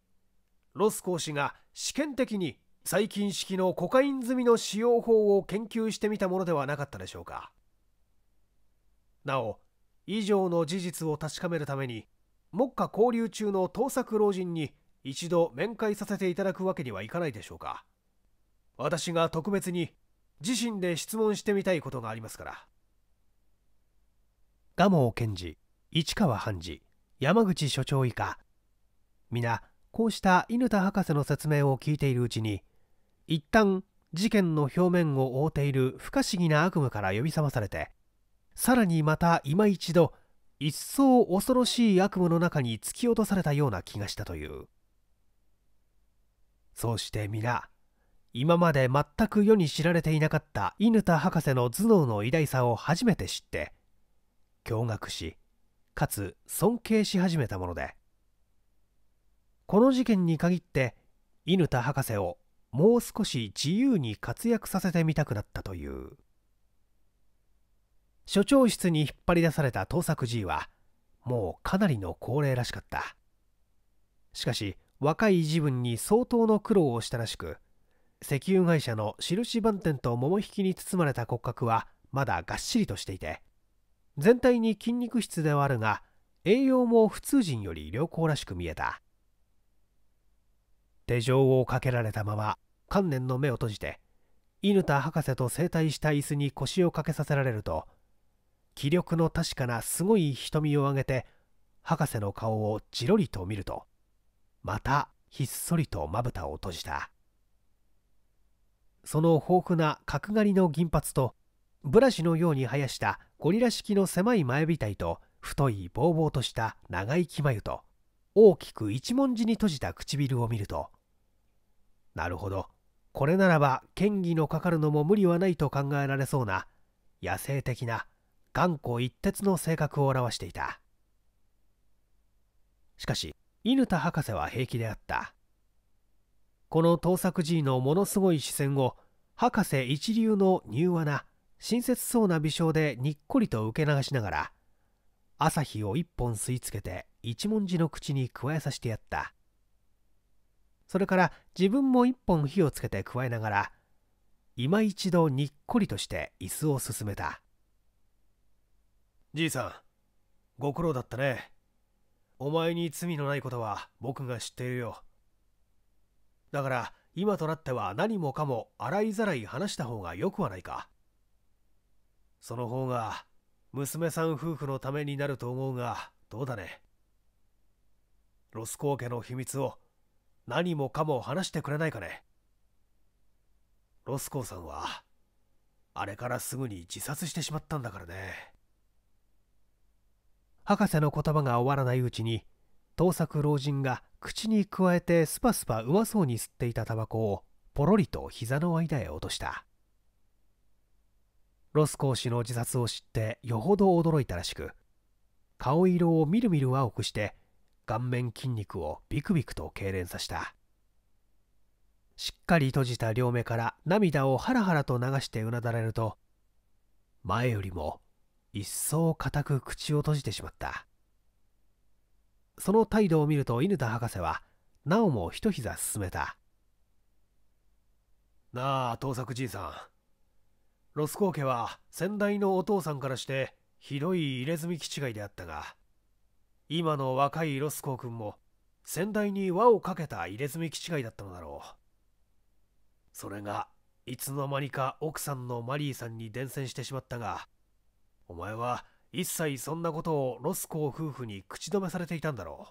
ロス公使が試験的に細菌式のコカイン済みの使用法を研究してみたものではなかったでしょうかなお以上の事実を確かめるために目下交流中の盗作老人に一度面会させていただくわけにはいかないでしょうか私が特別に自身で質問してみたいことがありますから蒲生検事市川判事山口所長以下皆こうした犬田博士の説明を聞いているうちに一旦事件の表面を覆っている不可思議な悪夢から呼び覚まされてさらにまた今一度一層恐ろしい悪夢の中に突き落とされたような気がしたというそうして皆今まで全く世に知られていなかった犬田博士の頭脳の偉大さを初めて知って驚愕しかつ尊敬し始めたものでこの事件に限って犬田博士をもう少し自由に活躍させてみたくなったという。所長室に引っ張り出された盗作 G はもうかなりの高齢らしかったしかし若い自分に相当の苦労をしたらしく石油会社の印番店と桃引きに包まれた骨格はまだがっしりとしていて全体に筋肉質ではあるが栄養も普通人より良好らしく見えた手錠をかけられたまま観念の目を閉じて犬田博士と整体した椅子に腰をかけさせられると気力の確かなすごい瞳を上げて博士の顔をじろりと見るとまたひっそりとまぶたを閉じたその豊富な角刈りの銀髪とブラシのように生やしたゴリラ式の狭い前びたいと太いぼうぼうとした長いき眉と大きく一文字に閉じた唇を見るとなるほどこれならば嫌疑のかかるのも無理はないと考えられそうな野生的な頑固一徹の性格を表していたしかし犬田博士は平気であったこの盗作爺のものすごい視線を博士一流の柔和な親切そうな微笑でにっこりと受け流しながら朝日を一本吸い付けて一文字の口に加えさせてやったそれから自分も一本火をつけて加えながら今一度にっこりとして椅子を進めたじいさんご苦労だったねお前に罪のないことは僕が知っているよだから今となっては何もかも洗いざらい話した方がよくはないかその方が娘さん夫婦のためになると思うがどうだねロスコー家の秘密を何もかも話してくれないかねロスコーさんはあれからすぐに自殺してしまったんだからね博士の言葉が終わらないうちに盗作老人が口にくわえてスパスパうまそうに吸っていたタバコをポロリと膝の間へ落としたロスコー氏の自殺を知ってよほど驚いたらしく顔色をみるみる青くして顔面筋肉をビクビクと痙攣させたしっかり閉じた両目から涙をハラハラと流してうなだれると前よりも一層固く口を閉じてしまったその態度を見ると犬田博士はなおも一膝進めたなあ盗作じいさんロスコー家は先代のお父さんからしてひどい入れ墨気違いであったが今の若いロスコー君も先代に輪をかけた入れ墨気違いだったのだろうそれがいつの間にか奥さんのマリーさんに伝染してしまったがお前は一切そんなことをロスコー夫婦に口止めされていたんだろ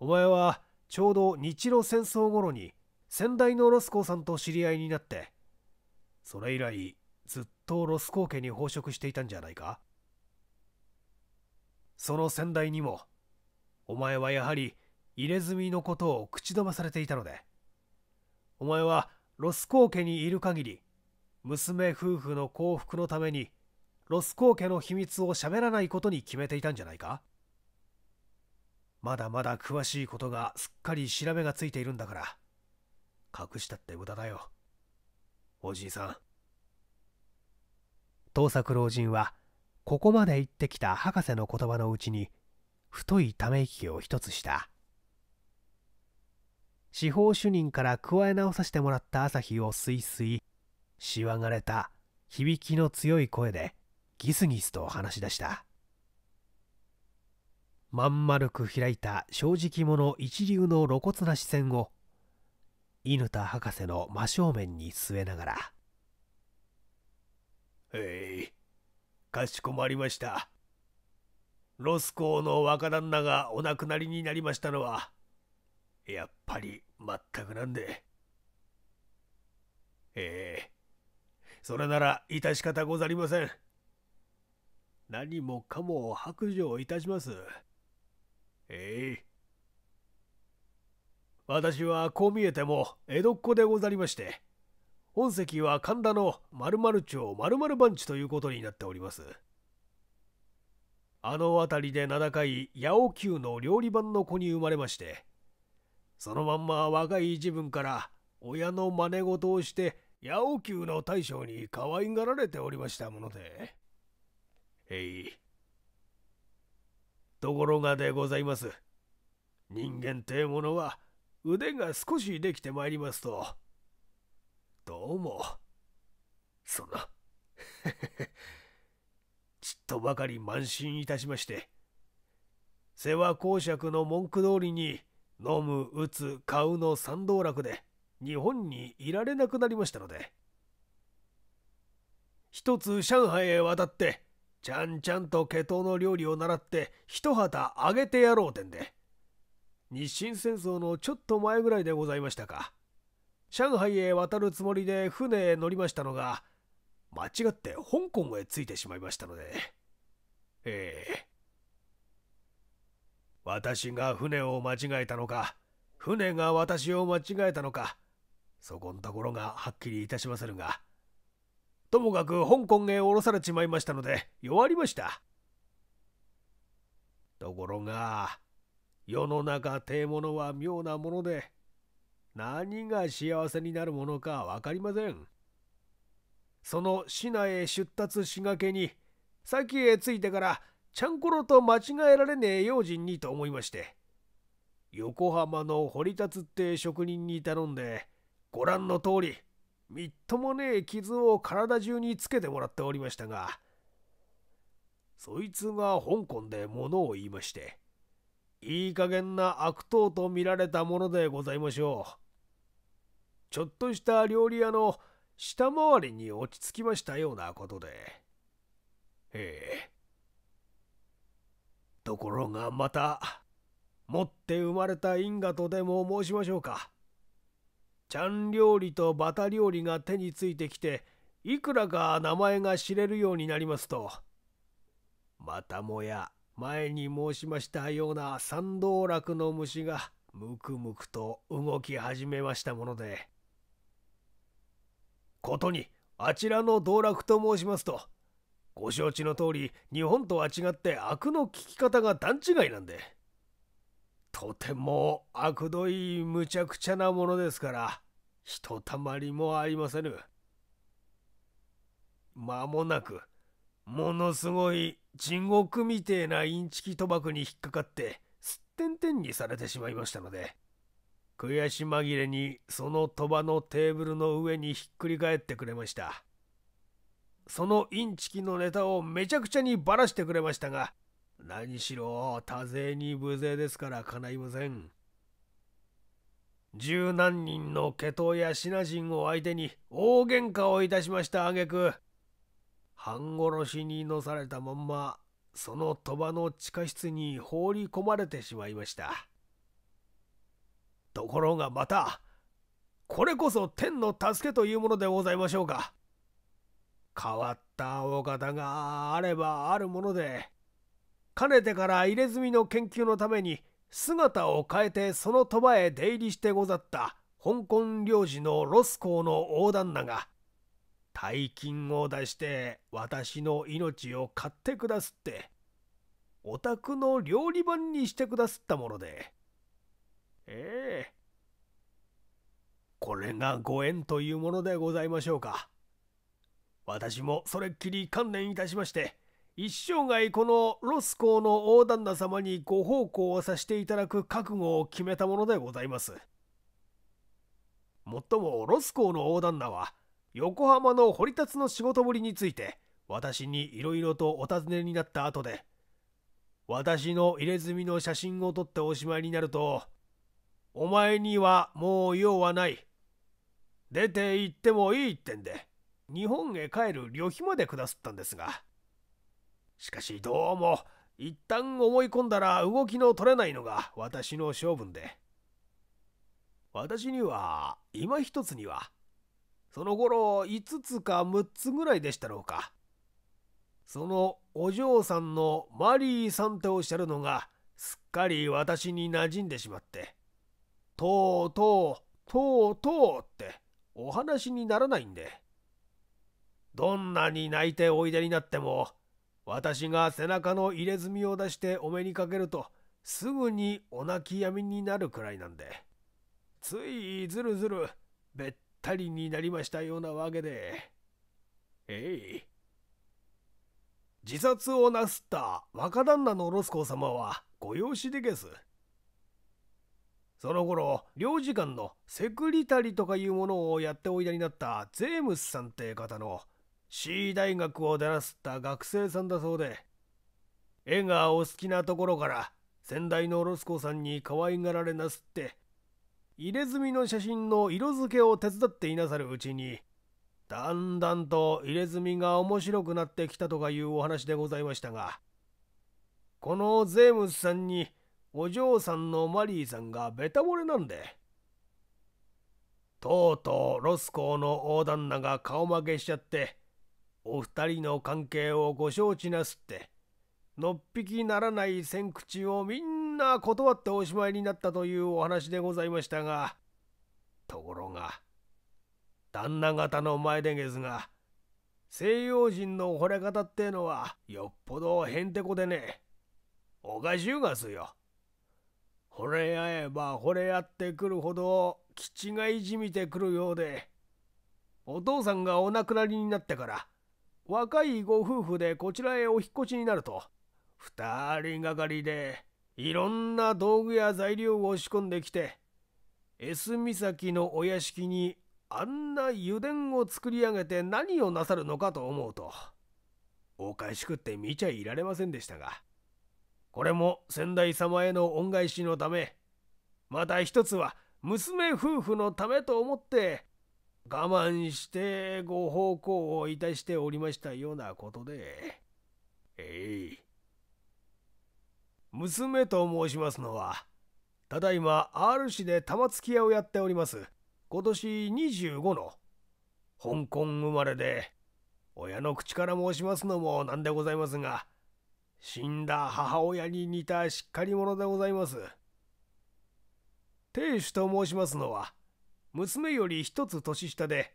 う。お前はちょうど日露戦争頃に先代のロスコーさんと知り合いになって、それ以来ずっとロスコ家に奉職していたんじゃないかその先代にも、お前はやはり入れ墨のことを口止めされていたので、お前はロスコ家にいる限り、娘夫婦の幸福のためにロスコー家の秘密を喋らないことに決めていたんじゃないかまだまだ詳しいことがすっかり調べがついているんだから隠したって無駄だよおじいさん盗作老人はここまで言ってきた博士の言葉のうちに太いため息を一つした司法主任から加え直させてもらった朝日をすいすいしわがれた響きの強い声でギスギスと話し出したまん丸く開いた正直者一流の露骨な視線を犬田博士の真正面に据えながら「へいかしこまりました」。ロス校の若旦那がお亡くなりになりましたのは、やっぱり全くなんで。ええそれなら致し方ござりません。何もかも白状いたします。ええ。私はこう見えても江戸っ子でござりまして、本籍は神田の〇〇町〇〇番地ということになっております。あの辺りで名高い八尾宮の料理番の子に生まれまして、そのまんま若い自分から親の真似事をして八百宮の大将に可愛がられておりましたもので。へい。ところがでございます。人間ってものは腕が少しできてまいりますと、どうも、その、ちっとばかり慢心いたしまして、世話公爵の文句通りに、飲む、打つ、買うの三道楽で、日本にいられなくなりましたので一つ上海へ渡ってちゃんちゃんとケトの料理を習って一旗あげてやろうてんで日清戦争のちょっと前ぐらいでございましたか上海へ渡るつもりで船へ乗りましたのが間違って香港へ着いてしまいましたのでええ私が船を間違えたのか船が私を間違えたのかそこんところがはっきりいたしませぬが、ともかく香港へ降ろされちまいましたので、弱りました。ところが、世の中てえものは妙なもので、何が幸せになるものかわかりません。その市内へ出立しがけに、先へ着いてから、ちゃんころと間違えられねえ用心にと思いまして、横浜の掘り立つって職人に頼んで、ご覧の通りみっともねえ傷を体中につけてもらっておりましたがそいつが香港で物を言いましていい加減な悪党と見られたものでございましょうちょっとした料理屋の下回りに落ち着きましたようなことでええところがまた持って生まれた因果とでも申しましょうかちゃん料理とバタ料理が手についてきていくらか名前が知れるようになりますとまたもや前に申しましたような三道楽の虫がムクムクと動き始めましたものでことにあちらの道楽と申しますとご承知の通り日本とは違って悪の聞き方が段違いなんで。とてもあくどいむちゃくちゃなものですからひとたまりもありませぬ間もなくものすごい地獄みてえなインチキ賭博に引っかかってすってんてんにされてしまいましたので悔し紛れにその賭場のテーブルの上にひっくり返ってくれましたそのインチキのネタをめちゃくちゃにばらしてくれましたが何しろ多勢に無勢ですからかないません十何人の家党やシナ人を相手に大喧嘩をいたしました挙句半殺しにのされたまんまその鳥羽の地下室に放り込まれてしまいましたところがまたこれこそ天の助けというものでございましょうか変わったお方があればあるものでかねてから入れ墨の研究のために姿を変えてその鳥羽へ出入りしてござった香港領事のロス公の大旦那が大金を出して私の命を買ってくだすってお宅の料理番にしてくだすったものでええこれがご縁というものでございましょうか私もそれっきり観念いたしまして一生涯このロス公の大旦那様にご奉公をさせていただく覚悟を決めたものでございます。もっともロス公の大旦那は横浜の掘り立つの仕事ぶりについて私にいろいろとお尋ねになった後で私の入れ墨の写真を撮っておしまいになるとお前にはもう用はない出て行ってもいいってんで日本へ帰る旅費までくだすったんですが。しかしどうも一旦思い込んだら動きの取れないのが私の性分で私には今一つにはその頃5つか6つぐらいでしたろうかそのお嬢さんのマリーさんっておっしゃるのがすっかり私に馴染んでしまってとうとうとうとうってお話にならないんでどんなに泣いておいでになっても私が背中の入れ墨を出してお目にかけるとすぐにお泣き闇になるくらいなんでついずるずるべったりになりましたようなわけでえい自殺をなすった若旦那のロスコー様はご養子でけすその頃領事館のセクリタリとかいうものをやっておいでになったゼームスさんって方の C 大学を出らすった学生さんだそうで絵がお好きなところから先代のロスコさんに可愛がられなすって入れ墨の写真の色付けを手伝っていなさるうちにだんだんと入れ墨が面白くなってきたとかいうお話でございましたがこのゼームスさんにお嬢さんのマリーさんがべた惚れなんでとうとうロスコーの大旦那が顔負けしちゃってお二人の関係をご承知なすって、のっぴきならない先口をみんな断っておしまいになったというお話でございましたが、ところが、旦那方の前でげすが、西洋人の惚れ方ってのはよっぽどへんてこでね、おかしゅうがすよ。惚れ合えば惚れ合ってくるほど、気違いじみてくるようで、お父さんがお亡くなりになってから、若いご夫婦でこちらへお引越しになると二人がかりでいろんな道具や材料を仕込んできてエス岬のお屋敷にあんな油田を作り上げて何をなさるのかと思うとおかしくって見ちゃいられませんでしたがこれも先代様への恩返しのためまた一つは娘夫婦のためと思って我慢してご奉公をいたしておりましたようなことで。えい。娘と申しますのは、ただいま R 市で玉突き屋をやっております。今年25の、香港生まれで、親の口から申しますのもなんでございますが、死んだ母親に似たしっかり者でございます。亭主と申しますのは、娘より一つ年下で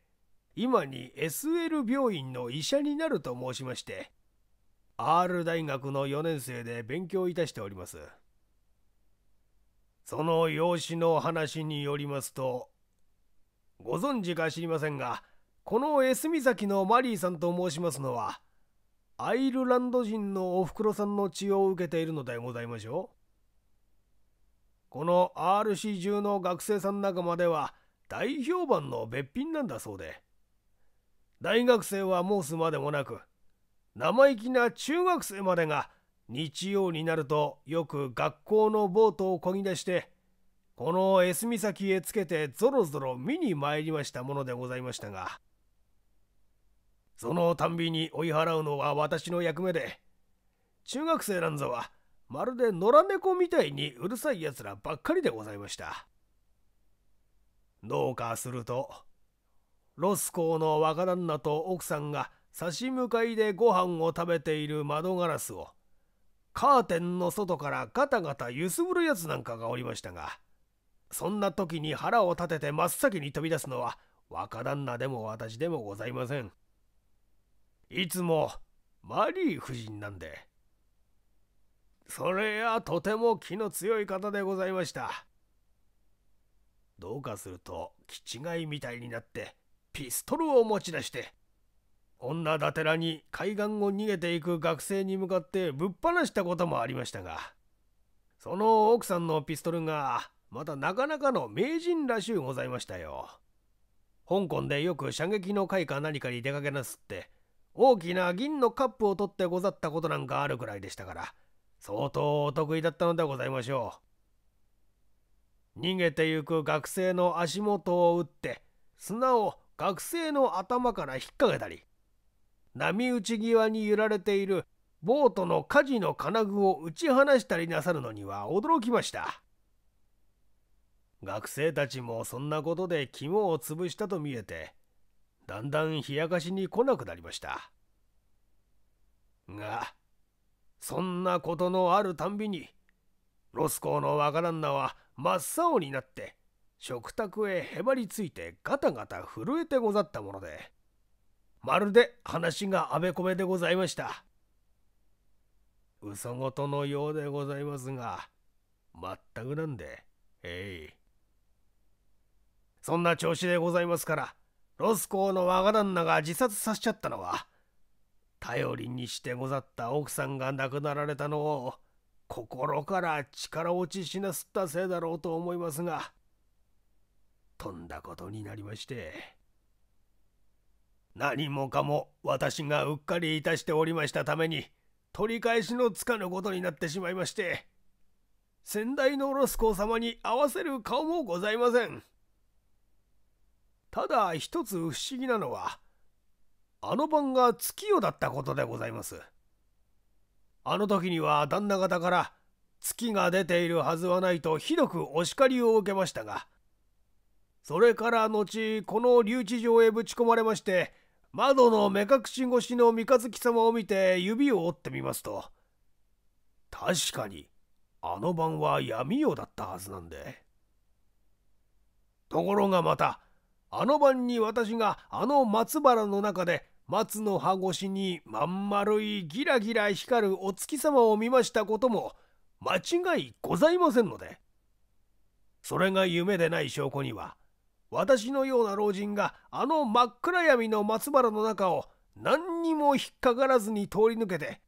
今に SL 病院の医者になると申しまして R 大学の4年生で勉強いたしておりますその養子の話によりますとご存知か知りませんがこの S 岬のマリーさんと申しますのはアイルランド人のおふくろさんの血を受けているのでございましょうこの RC 中の学生さん仲間では大評判の別品なんだそうで大学生は申すまでもなく生意気な中学生までが日曜になるとよく学校のボートをこぎ出してこの江ス岬へつけてぞろぞろ見に参りましたものでございましたがそのたんびに追い払うのは私の役目で中学生なんぞはまるで野良猫みたいにうるさいやつらばっかりでございました。どうかすると、ロスコーの若旦那と奥さんが差し向かいでご飯を食べている窓ガラスを、カーテンの外からガタガタ揺すぶるやつなんかがおりましたが、そんな時に腹を立てて真っ先に飛び出すのは若旦那でも私でもございません。いつもマリー夫人なんで。それやとても気の強い方でございました。どうかすると気違いみたいになってピストルを持ち出して女だてらに海岸を逃げていく学生に向かってぶっ放したこともありましたがその奥さんのピストルがまたなかなかの名人らしゅうございましたよ香港でよく射撃の会か何かに出かけなすって大きな銀のカップを取ってござったことなんかあるくらいでしたから相当お得意だったのでございましょう逃げてゆく学生の足元を打って砂を学生の頭から引っ掛けたり波打ち際に揺られているボートの火事の金具を打ち放したりなさるのには驚きました学生たちもそんなことで肝を潰したと見えてだんだん冷やかしに来なくなりましたがそんなことのあるたんびにロスコーの若旦那は真っ青になって食卓へへばりついてガタガタ震えてござったものでまるで話があべこべでございました嘘ごとのようでございますが全くなんでえいそんな調子でございますからロスコーの若旦那が自殺させちゃったのは頼りにしてござった奥さんが亡くなられたのを心から力落ちしなすったせいだろうと思いますが、とんだことになりまして。何もかも私がうっかりいたしておりましたために、取り返しのつかぬことになってしまいまして、先代のロスコ様に合わせる顔もございません。ただ一つ不思議なのは、あの晩が月夜だったことでございます。あの時には旦那方から月が出ているはずはないとひどくお叱りを受けましたが、それから後、この留置場へぶち込まれまして、窓の目隠し越しの三日月様を見て指を折ってみますと、確かに、あの晩は闇夜だったはずなんで。ところがまた、あの晩に私があの松原の中で松の葉越しにまん丸いギラギラ光るお月様を見ましたことも間違いございませんのでそれが夢でない証拠には私のような老人があの真っ暗闇の松原の中を何にも引っかからずに通り抜けて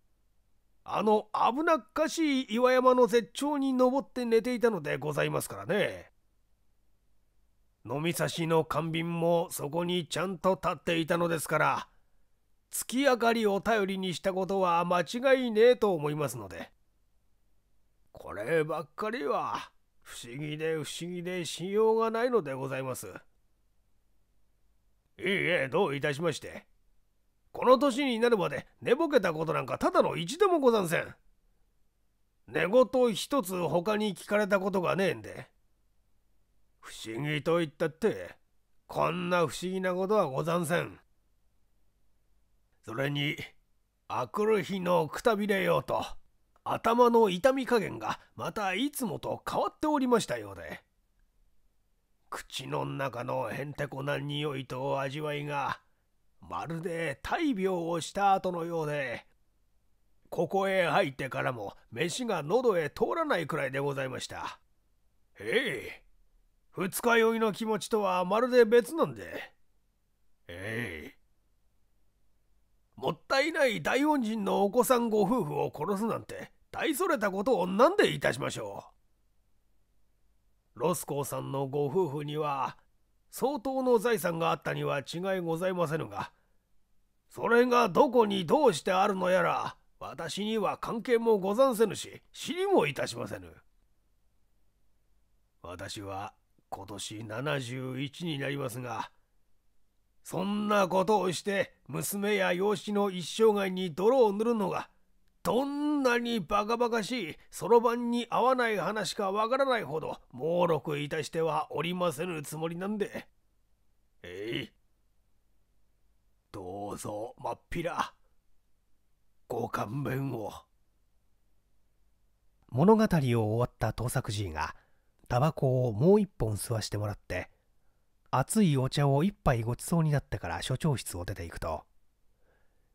あの危なっかしい岩山の絶頂に登って寝ていたのでございますからね飲み差しの缶瓶もそこにちゃんと立っていたのですから月明かりを頼りにしたことは間違いねえと思いますのでこればっかりは不思議で不思議でしようがないのでございますいいえどういたしましてこの年になるまで寝ぼけたことなんかただの一度もござんせん寝言一つ他に聞かれたことがねえんで不思議と言ったってこんな不思議なことはござんせんそれにあくる日のくたびれようと頭の痛み加減がまたいつもと変わっておりましたようで口の中のへんてこな匂いと味わいがまるで大病をした後のようでここへ入ってからも飯が喉へ通らないくらいでございましたええ二日酔いの気持ちとはまるで別なんでええもったいない大恩人のお子さんご夫婦を殺すなんて大それたことを何でいたしましょうロスコーさんのご夫婦には相当の財産があったには違いございませぬがそれがどこにどうしてあるのやら私には関係もござんせぬし知りもいたしませぬ私は今年71になりますがそんなことをして娘や養子の一生涯に泥を塗るのがどんなにバカバカしいそろばんに合わない話かわからないほど猛録いたしてはおりませぬつもりなんで。えい。どうぞまっぴらご勘弁を。物語を終わった盗作爺がタバコをもう一本吸わしてもらって熱いお茶を一杯ごちそうになってから所長室を出ていくと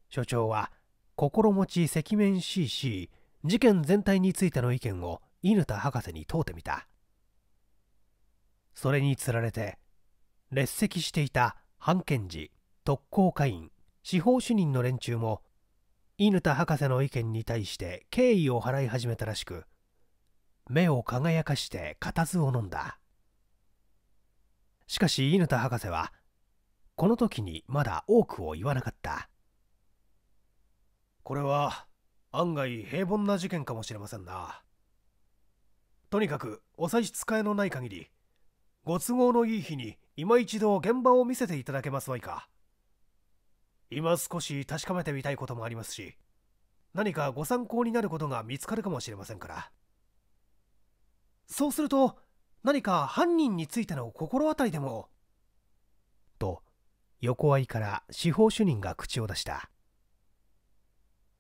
所長は心持ち赤面 CC 事件全体についての意見を犬田博士に問うてみたそれにつられて列席していた判検事特攻会員司法主任の連中も犬田博士の意見に対して敬意を払い始めたらしく目を輝かして固唾を飲んだしかし犬田博士はこの時にまだ多くを言わなかったこれは案外平凡な事件かもしれませんなとにかくお差し支えのない限りご都合のいい日に今一度現場を見せていただけますまいか今少し確かめてみたいこともありますし何かご参考になることが見つかるかもしれませんからそうすると何か犯人についての心当たりでもと横合いから司法主任が口を出した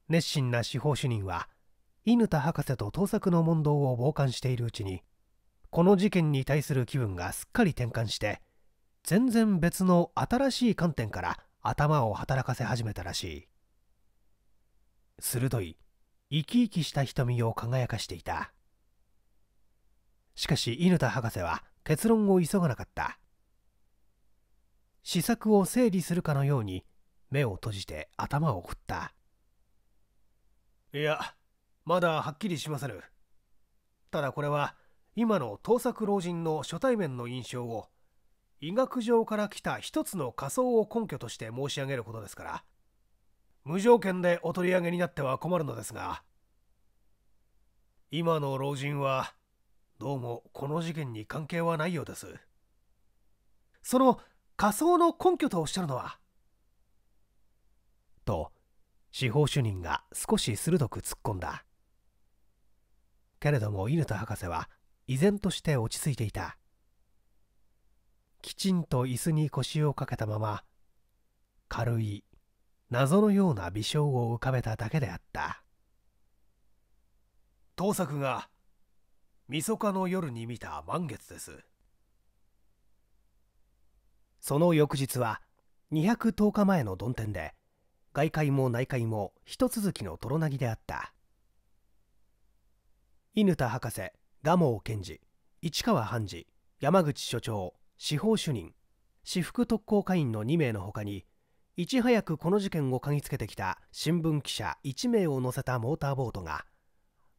熱心な司法主任は犬田博士と盗作の問答を傍観しているうちにこの事件に対する気分がすっかり転換して全然別の新しい観点から頭を働かせ始めたらしい鋭い生き生きした瞳を輝かしていたしかし犬田博士は結論を急がなかった試作を整理するかのように目を閉じて頭を振ったいやまだはっきりしませぬただこれは今の盗作老人の初対面の印象を医学上から来た一つの仮想を根拠として申し上げることですから無条件でお取り上げになっては困るのですが今の老人はどうもこの事件に関係はないようですその仮想の根拠とおっしゃるのはと司法主任が少し鋭く突っ込んだけれども犬田博士は依然として落ち着いていたきちんと椅子に腰をかけたまま軽い謎のような微笑を浮かべただけであった盗作が晦日の夜に見た満月ですその翌日は210日前の曇天で外界も内界も一続きの泥なぎであった犬田博士蒲生健二市川判事山口所長司法主任私服特攻会員の2名のほかにいち早くこの事件を嗅ぎつけてきた新聞記者1名を乗せたモーターボートが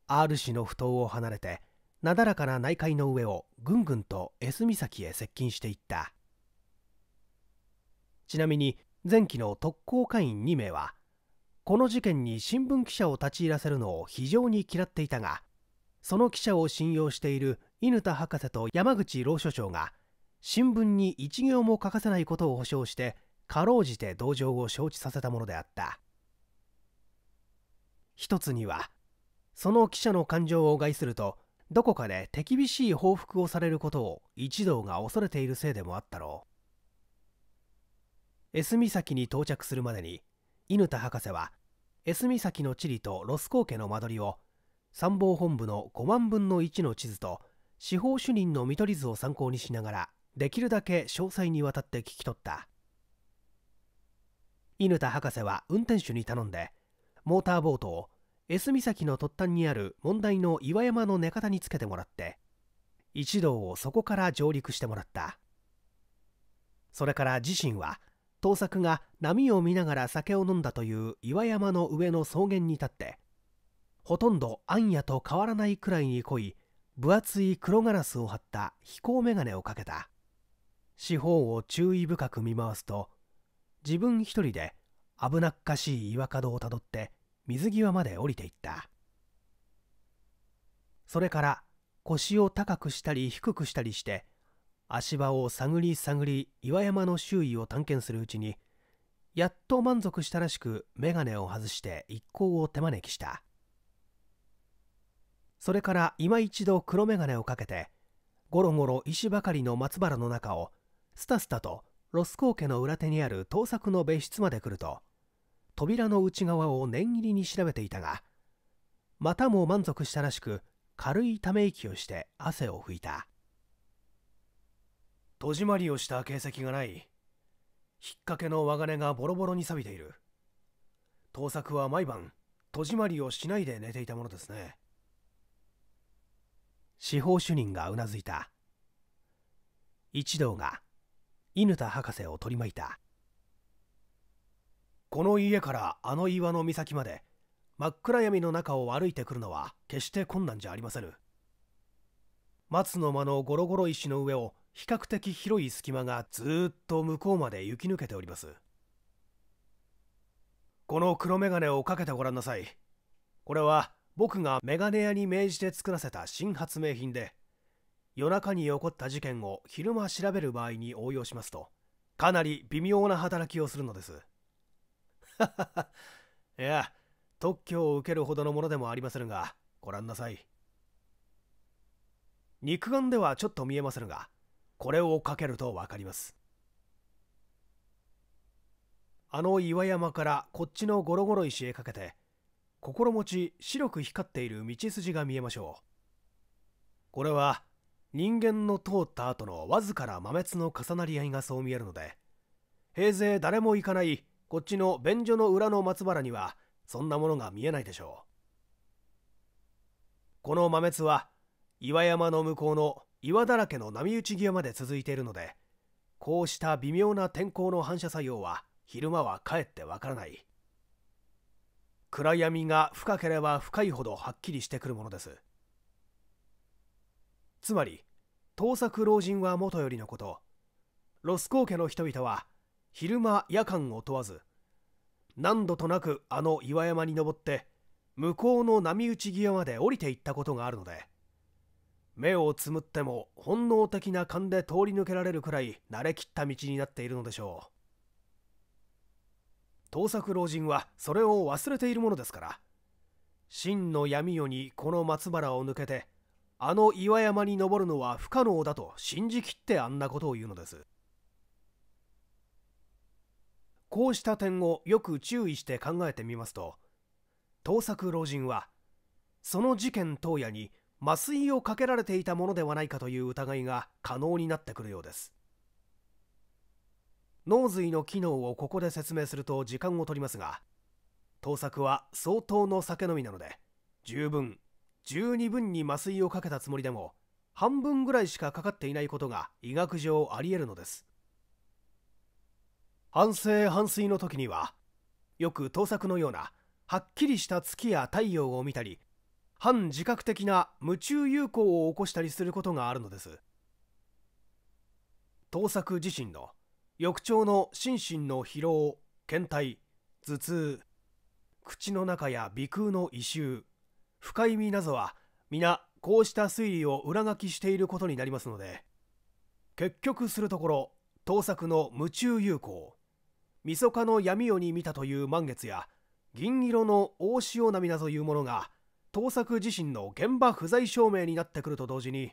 R 氏の埠頭を離れてなだらかな内海の上をぐんぐんと S 岬へ接近していったちなみに前期の特攻会員2名はこの事件に新聞記者を立ち入らせるのを非常に嫌っていたがその記者を信用している犬田博士と山口老所長が新聞に一行も書かせないことを保証してかろうじて同情を承知させたものであった一つにはその記者の感情を害するとどこかで手厳しい報復をされることを一同が恐れているせいでもあったろう。エ岬に到着するまでに、犬田博士は、エ岬の地理とロスコー家の間取りを、参謀本部の5万分の1の地図と、司法主任の見取り図を参考にしながら、できるだけ詳細にわたって聞き取った。犬田博士は運転手に頼んで、モーターボートを江岬の突端にある問題の岩山の寝方につけてもらって一同をそこから上陸してもらったそれから自身は盗作が波を見ながら酒を飲んだという岩山の上の草原に立ってほとんど暗夜と変わらないくらいに濃い分厚い黒ガラスを張った飛行眼鏡をかけた四方を注意深く見回すと自分一人で危なっかしい岩角をたどって水際まで降りていったそれから腰を高くしたり低くしたりして足場を探り探り岩山の周囲を探検するうちにやっと満足したらしく眼鏡を外して一行を手招きしたそれから今一度黒眼鏡をかけてゴロゴロ石ばかりの松原の中をスタスタとロスコー家の裏手にある盗作の別室まで来ると扉の内側を念入りに調べていたがまたも満足したらしく軽いため息をして汗を拭いた戸締まりをした形跡がない引っ掛けの輪金がボロボロに錆びている盗作は毎晩戸締まりをしないで寝ていたものですね司法主任がうなずいた一同が犬田博士を取り巻いたこの家からあの岩の岬まで真っ暗闇の中を歩いてくるのは決して困難じゃありませぬ松の間のゴロゴロ石の上を比較的広い隙間がずっと向こうまで行き抜けておりますこの黒眼鏡をかけてごらんなさいこれは僕が眼鏡屋に命じて作らせた新発明品で夜中に起こった事件を昼間調べる場合に応用しますとかなり微妙な働きをするのです いや特許を受けるほどのものでもありませんがご覧なさい肉眼ではちょっと見えませんがこれをかけると分かりますあの岩山からこっちのゴロゴロ石へかけて心持ち白く光っている道筋が見えましょうこれは人間の通った後のわずかな豆つの重なり合いがそう見えるので平成誰も行かないこっちの便所の裏の松原にはそんなものが見えないでしょうこの豆つは岩山の向こうの岩だらけの波打ち際まで続いているのでこうした微妙な天候の反射作用は昼間はかえってわからない暗闇が深ければ深いほどはっきりしてくるものですつまり盗作老人はもとよりのことロスコー家の人々は昼間夜間を問わず何度となくあの岩山に登って向こうの波打ち際まで降りていったことがあるので目をつむっても本能的な勘で通り抜けられるくらい慣れきった道になっているのでしょう盗作老人はそれを忘れているものですから真の闇夜にこの松原を抜けてあの岩山に登るのは不可能だと信じきってあんなことを言うのですこうした点をよく注意して考えてみますと盗作老人はその事件当夜に麻酔をかけられていたものではないかという疑いが可能になってくるようです脳髄の機能をここで説明すると時間を取りますが盗作は相当の酒飲みなので十分十二分に麻酔をかけたつもりでも半分ぐらいしかかかっていないことが医学上ありえるのです反省反水の時にはよく盗作のようなはっきりした月や太陽を見たり反自覚的な夢中有効を起こしたりすることがあるのです盗作自身の翌朝の心身の疲労倦怠頭痛口の中や鼻腔の異臭深い味などは皆こうした推理を裏書きしていることになりますので結局するところ盗作の夢中有効晦日の闇夜に見たという満月や銀色の大潮波などいうものが盗作自身の現場不在証明になってくると同時に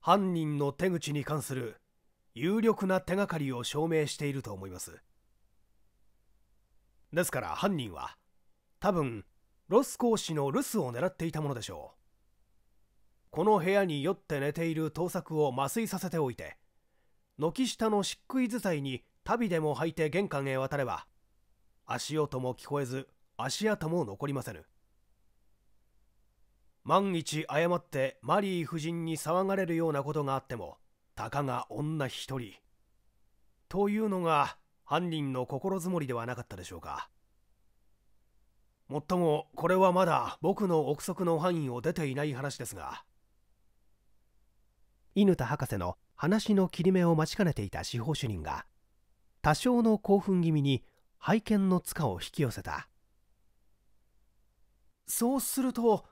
犯人の手口に関する有力な手がかりを証明していると思いますですから犯人は多分ロス講師の留守を狙っていたものでしょうこの部屋に酔って寝ている盗作を麻酔させておいて軒下の漆喰図体に足袋でも履いて玄関へ渡れば足音も聞こえず足跡も残りませぬ万一誤ってマリー夫人に騒がれるようなことがあってもたかが女一人というのが犯人の心づもりではなかったでしょうかもっともこれはまだ僕の憶測の範囲を出ていない話ですが犬田博士の話の切り目を待ちかねていた司法主任が多少の興奮気味に拝見の塚を引き寄せたそうすると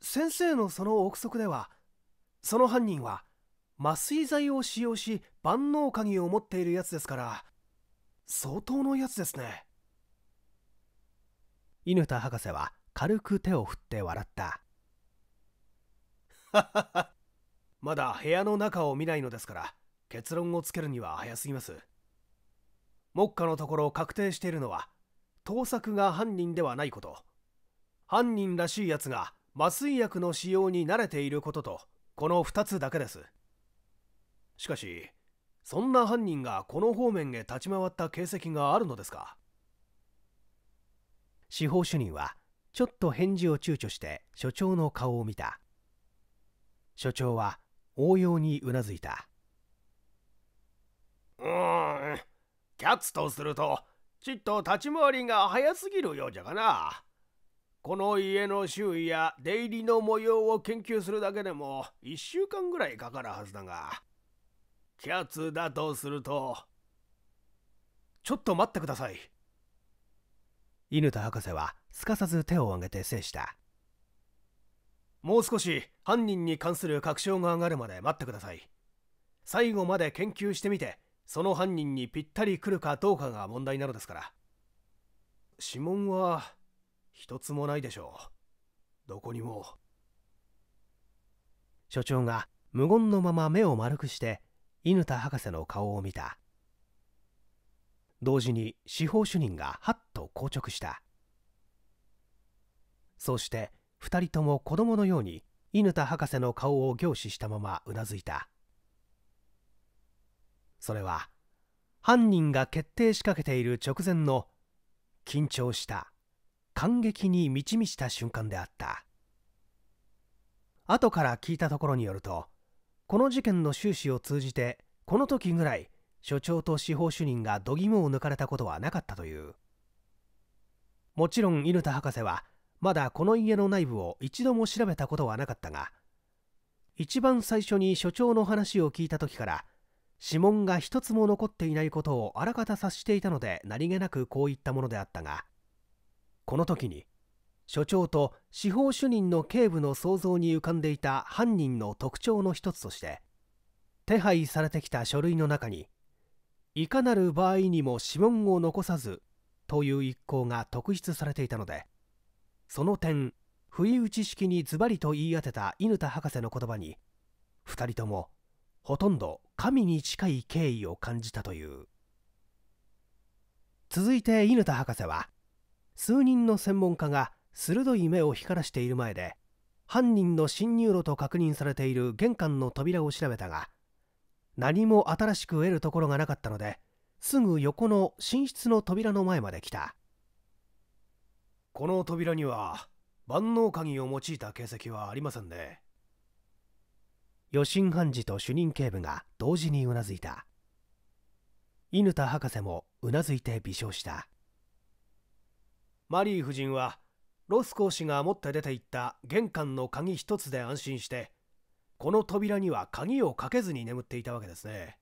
先生のその憶測ではその犯人は麻酔剤を使用し万能鍵を持っているやつですから相当のやつですね犬田博士は軽く手を振って笑った まだ部屋の中を見ないのですから結論をつけるには早すぎます目下のところ確定しているのは盗作が犯人ではないこと犯人らしいやつが麻酔薬の使用に慣れていることとこの2つだけですしかしそんな犯人がこの方面へ立ち回った形跡があるのですか司法主任はちょっと返事を躊躇して所長の顔を見た所長は応用にうなずいたうんキャッツとするとちっと立ち回りが早すぎるようじゃがなこの家の周囲や出入りの模様を研究するだけでも1週間ぐらいかかるはずだがキャッツだとするとちょっと待ってください犬田博士はすかさず手を挙げて制したもう少し犯人に関する確証が上がるまで待ってください最後まで研究してみてその犯人にぴったり来るかどうかが問題なのですから指紋は一つもないでしょうどこにも所長が無言のまま目を丸くして犬田博士の顔を見た同時に司法主任がはっと硬直したそうして2人とも子供のように犬田博士の顔を凝視したままうなずいたそれは犯人が決定しかけている直前の緊張した感激に満ち満ちた瞬間であった後から聞いたところによるとこの事件の収支を通じてこの時ぐらい所長と司法主任が度肝を抜かれたことはなかったというもちろん犬田博士はまだこの家の内部を一度も調べたことはなかったが一番最初に所長の話を聞いた時から指紋が一つも残っていないことをあらかた察していたので何気なくこう言ったものであったがこの時に所長と司法主任の警部の想像に浮かんでいた犯人の特徴の一つとして手配されてきた書類の中にいかなる場合にも指紋を残さずという一行が特筆されていたのでその点不意打ち式にズバリと言い当てた犬田博士の言葉に2人ともほとんど神に近い敬意を感じたという続いて犬田博士は数人の専門家が鋭い目を光らしている前で犯人の侵入路と確認されている玄関の扉を調べたが何も新しく得るところがなかったのですぐ横の寝室の扉の前まで来たこの扉には万能鍵を用いた形跡はありませんね余震判事と主任警部が同時にうなずいた犬田博士もうなずいて微笑したマリー夫人はロス公使が持って出て行った玄関の鍵一つで安心してこの扉には鍵をかけずに眠っていたわけですね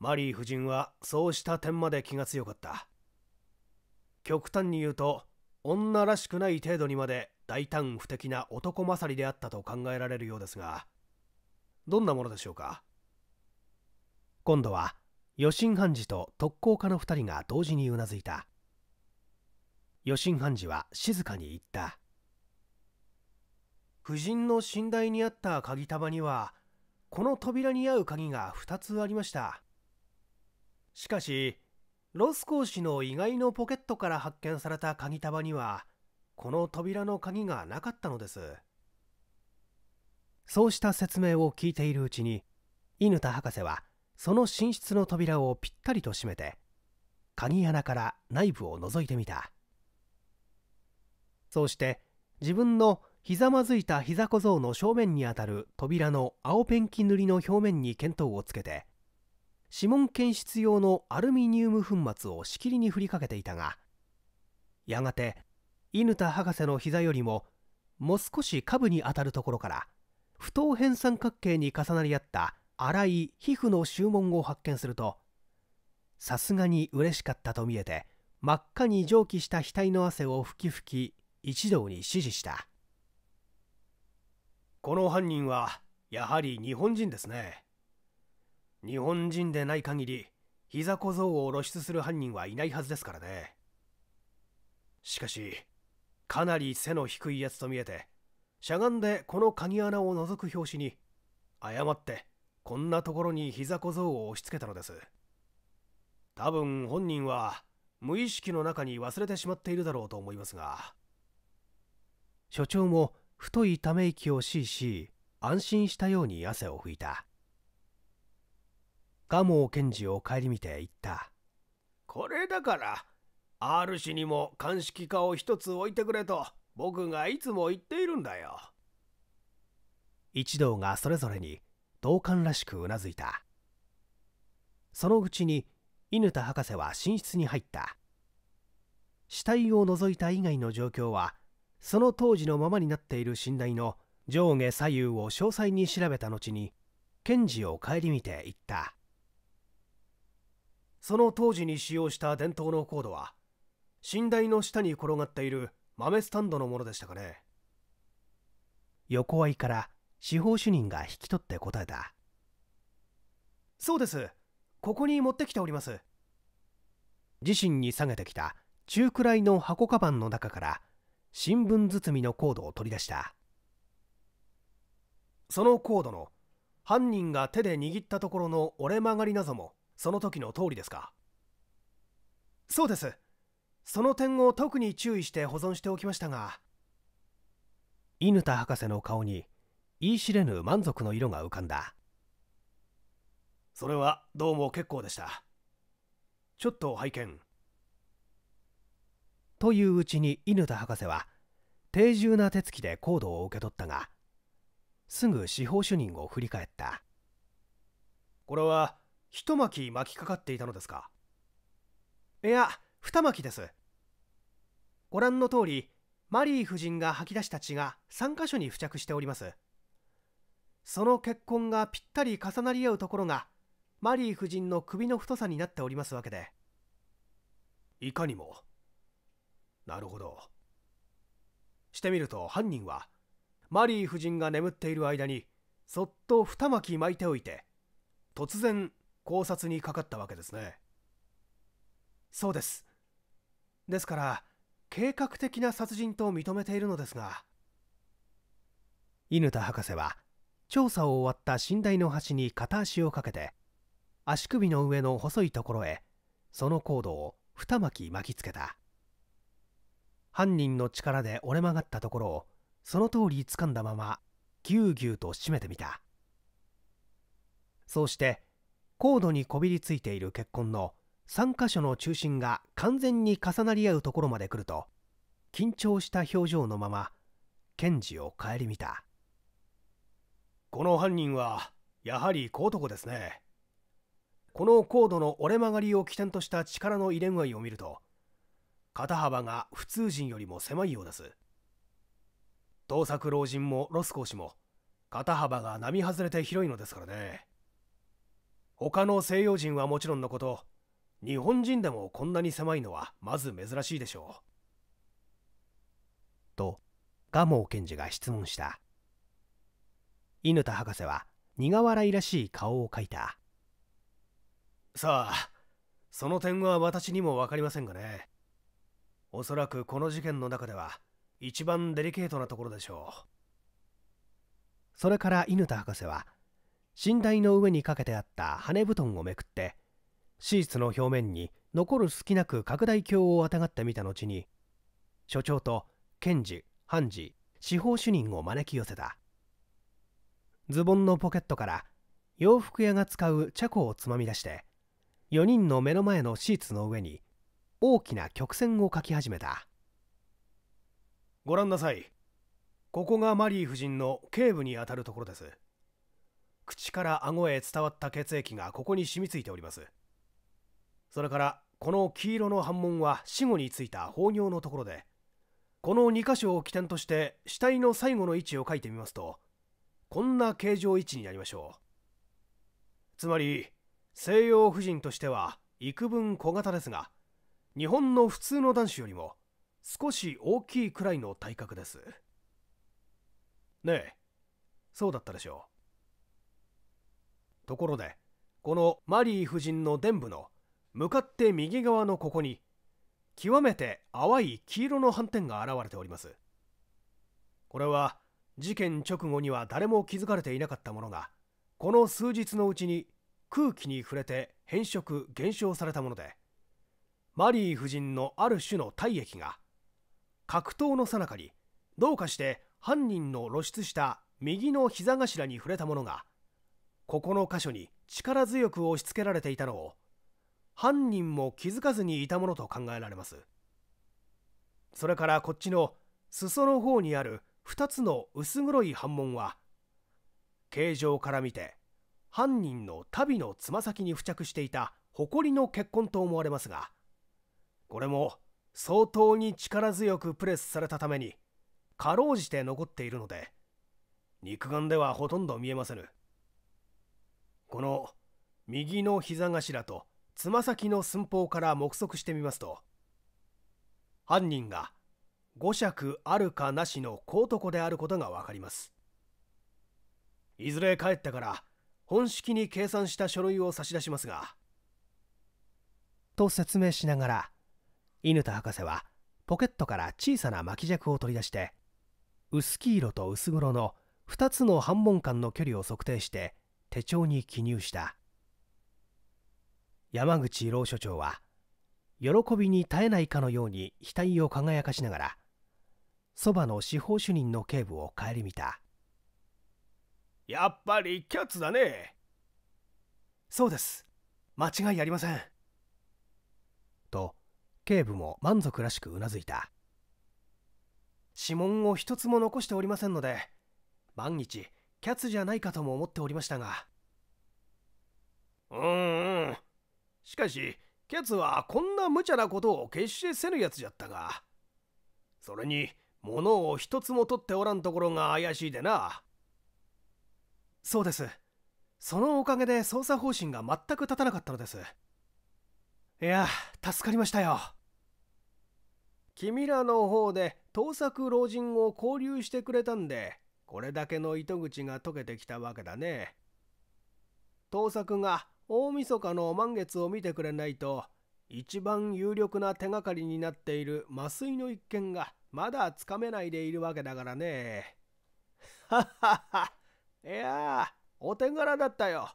マリー夫人はそうした点まで気が強かった極端に言うと女らしくない程度にまで大胆不敵な男勝りであったと考えられるようですがどんなものでしょうか今度は余震判事と特攻家の2人が同時にうなずいた余震判事は静かに言った夫人の寝台にあった鍵束にはこの扉に合う鍵が2つありましたしかしロスコー氏の意外のポケットから発見された鍵束にはこの扉の鍵がなかったのですそうした説明を聞いているうちに犬田博士はその寝室の扉をぴったりと閉めて鍵穴から内部を覗いてみたそうして自分のひざまずいた膝小僧の正面にあたる扉の青ペンキ塗りの表面に見当をつけて指紋検出用のアルミニウム粉末をしきりに振りかけていたがやがて犬田博士の膝よりももう少し下部にあたるところから不等辺三角形に重なり合った粗い皮膚の注文を発見するとさすがに嬉しかったと見えて真っ赤に蒸気した額の汗をふきふき一同に指示したこの犯人はやはり日本人ですね日本人でない限り膝小僧を露出する犯人はいないはずですからねしかしかなり背の低いやつと見えてしゃがんでこの鍵穴を覗く拍子に誤ってこんなところに膝小僧を押し付けたのです多分本人は無意識の中に忘れてしまっているだろうと思いますが所長も太いため息をしいし安心したように汗を拭いた蒲生検事を顧みて言ったこれだから R 氏にも鑑識課を一つ置いてくれと僕がいつも言っているんだよ一同がそれぞれに同感らしくうなずいたそのうちに犬田博士は寝室に入った死体を除いた以外の状況はその当時のままになっている寝台の上下左右を詳細に調べた後に検事を顧みて言ったその当時に使用した伝統のコードは寝台の下に転がっている豆スタンドのものでしたかね横合いから司法主任が引き取って答えたそうですここに持ってきております自身に下げてきた中くらいの箱カバンの中から新聞包みのコードを取り出したそのコードの犯人が手で握ったところの折れ曲がり謎もその時の通りですかそうですその点を特に注意して保存しておきましたが犬田博士の顔に言い知れぬ満足の色が浮かんだそれはどうも結構でしたちょっと拝見といううちに犬田博士は定重な手つきでコードを受け取ったがすぐ司法主任を振り返ったこれは一巻巻きかかっていたのですかいや二巻ですご覧の通りマリー夫人が吐き出した血が3箇所に付着しておりますその血痕がぴったり重なり合うところがマリー夫人の首の太さになっておりますわけでいかにもなるほどしてみると犯人はマリー夫人が眠っている間にそっと二巻巻いておいて突然考察にかかったわけですねそうですですから計画的な殺人と認めているのですが犬田博士は調査を終わった寝台の端に片足をかけて足首の上の細いところへそのコードを二巻巻きつけた犯人の力で折れ曲がったところをその通り掴んだままぎゅうぎゅうと締めてみたそうしてコードにこびりついている血痕の3箇所の中心が完全に重なり合うところまで来ると緊張した表情のまま検事を顧みたこの犯人はやはり小男ですねこの高度の折れ曲がりを起点とした力の入れ具合を見ると肩幅が普通人よりも狭いようです盗作老人もロス講師も肩幅が並外れて広いのですからね他の西洋人はもちろんのこと日本人でもこんなに狭いのはまず珍しいでしょう。と、蒲生検事が質問した。犬田博士は苦笑いらしい顔を描いた。さあ、その点は私にも分かりませんがね。おそらくこの事件の中では一番デリケートなところでしょう。それから犬田博士は、寝台の上にかけてあった羽布団をめくって、シーツの表面に残る隙なく拡大鏡をあたがってみた後に所長と検事判事司法主任を招き寄せたズボンのポケットから洋服屋が使うチャコをつまみ出して4人の目の前のシーツの上に大きな曲線を描き始めたご覧なさいここがマリー夫人の頸部にあたるところです口から顎へ伝わった血液がここに染みついておりますそれからこの黄色の反紋は死後についた法尿のところでこの2箇所を起点として死体の最後の位置を書いてみますとこんな形状位置になりましょうつまり西洋婦人としては幾分小型ですが日本の普通の男子よりも少し大きいくらいの体格ですねえそうだったでしょうところでこのマリー夫人の伝部の向かって右側のここに極めて淡い黄色の斑点が現れておりますこれは事件直後には誰も気づかれていなかったものがこの数日のうちに空気に触れて変色減少されたものでマリー夫人のある種の体液が格闘のさなかにどうかして犯人の露出した右の膝頭に触れたものがここの箇所に力強く押し付けられていたのを犯人も気づかずにいたものと考えられますそれからこっちの裾の方にある2つの薄黒い反紋は形状から見て犯人の足袋のつま先に付着していた埃の血痕と思われますがこれも相当に力強くプレスされたためにかろうじて残っているので肉眼ではほとんど見えませんこの右の膝頭とつま先の寸法から目測してみますと犯人が5尺あるかなしの小男であることが分かりますいずれ帰ったから本式に計算した書類を差し出しますがと説明しながら犬田博士はポケットから小さな巻き尺を取り出して薄黄色と薄黒の2つの半門間の距離を測定して手帳に記入した山口老所長は喜びに絶えないかのように額を輝かしながらそばの司法主任の警部を顧みたやっぱりキャッツだねそうです間違いありませんと警部も満足らしくうなずいた指紋を一つも残しておりませんので万一キャッツじゃないかとも思っておりましたがうんうんしかし、ケツはこんな無茶なことを決してせぬやつじゃったが。それに、物を一つも取っておらんところが怪しいでな。そうです。そのおかげで捜査方針が全く立たなかったのです。いや、助かりましたよ。君らの方で盗作老人を交流してくれたんで、これだけの糸口が解けてきたわけだね。盗作が大晦日の満月を見てくれないと一番有力な手がかりになっている麻酔の一件がまだつかめないでいるわけだからね。はっはっは。いやお手柄だったよ。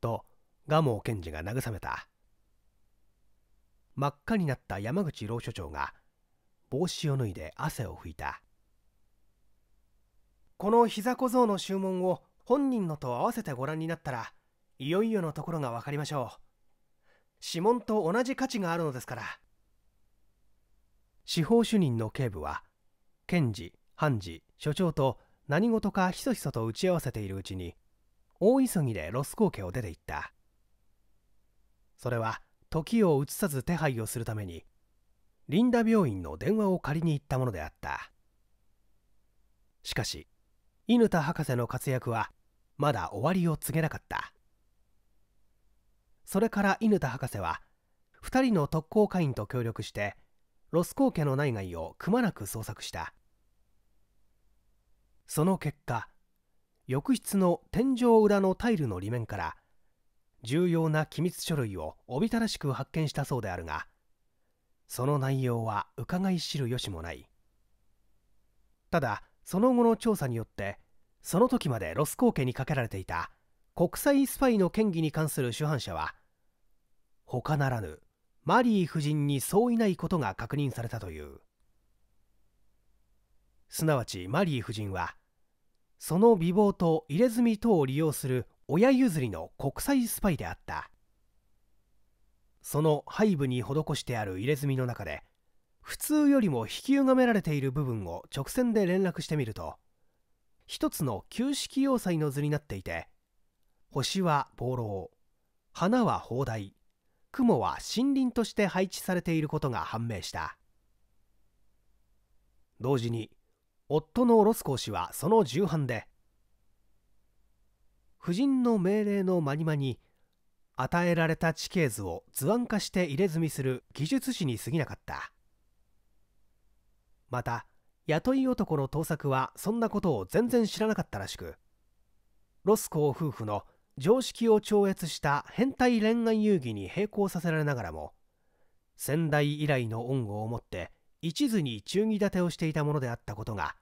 と、蒲生賢治が慰めた。真っ赤になった山口老所長が帽子を脱いで汗を拭いた。この膝小僧の注文を本人のと合わせてご覧になったらいよいよのところが分かりましょう指紋と同じ価値があるのですから司法主任の警部は検事判事所長と何事かひそひそと打ち合わせているうちに大急ぎでロス工家を出て行ったそれは時を移さず手配をするためにリンダ病院の電話を借りに行ったものであったしかし犬田博士の活躍はまだ終わりを告げなかったそれから犬田博士は2人の特攻会員と協力してロスコー家の内外をくまなく捜索したその結果浴室の天井裏のタイルの裏面から重要な機密書類をおびただしく発見したそうであるがその内容はがい知る由もないただその後の調査によってその時までロスコー家にかけられていた国際スパイの嫌疑に関する主犯者は他ならぬマリー夫人にそういないことが確認されたというすなわちマリー夫人はその美貌と入れ墨等を利用する親譲りの国際スパイであったその背部に施してある入れ墨の中で普通よりも引きゆがめられている部分を直線で連絡してみると一つの旧式要塞の図になっていて星は灯籠花は砲台雲は森林として配置されていることが判明した同時に夫のロスコー氏はその重版で夫人の命令のまにまに与えられた地形図を図案化して入れ墨する技術士に過ぎなかったまた雇い男の盗作はそんなことを全然知らなかったらしくロスコー夫婦の常識を超越した変態恋愛遊戯に並行させられながらも先代以来の恩をもって一途に忠義立てをしていたものであったことが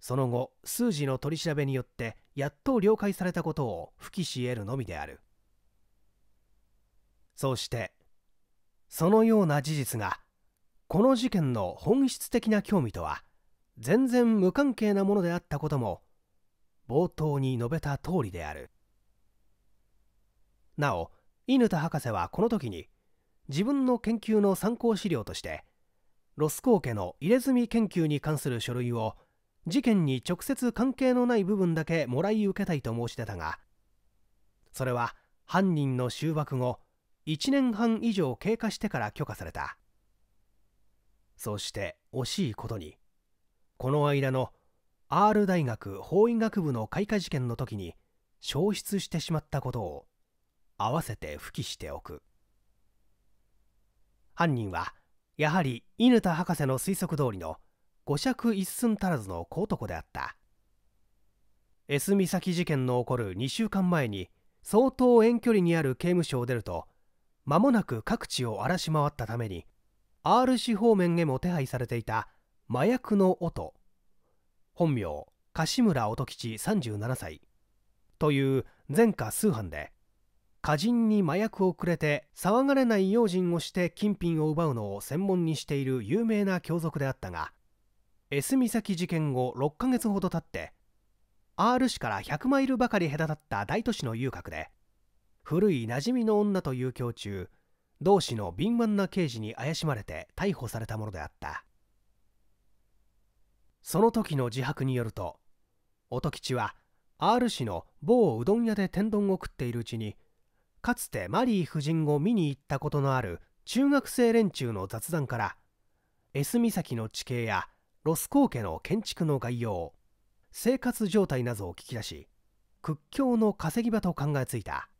その後数字の取り調べによってやっと了解されたことを吹きし得るのみであるそうしてそのような事実がこの事件の本質的な興味とは全然無関係なものであったことも冒頭に述べた通りである。なお犬田博士はこの時に自分の研究の参考資料としてロスコー家の入れ墨研究に関する書類を事件に直接関係のない部分だけもらい受けたいと申し出たがそれは犯人の収幕後1年半以上経過してから許可されたそして惜しいことにこの間の R 大学法医学部の開花事件の時に消失してしまったことを合わせて吹きしておく犯人はやはり犬田博士の推測通りの五尺一寸足らずの小男であった S 岬事件の起こる2週間前に相当遠距離にある刑務所を出ると間もなく各地を荒らし回ったために R 市方面へも手配されていた麻薬の音本名樫村音吉37歳という前科通販で歌人に麻薬をくれて騒がれない用心をして金品を奪うのを専門にしている有名な教族であったが S 岬事件後6ヶ月ほど経って R 市から100マイルばかり隔たった大都市の遊郭で古い馴染みの女という中同市の敏腕な刑事に怪しまれて逮捕されたものであったその時の自白によると音吉は R 市の某うどん屋で天丼を食っているうちにかつてマリー夫人を見に行ったことのある中学生連中の雑談から S 岬の地形やロスコー家の建築の概要生活状態などを聞き出し屈強の稼ぎ場と考えついた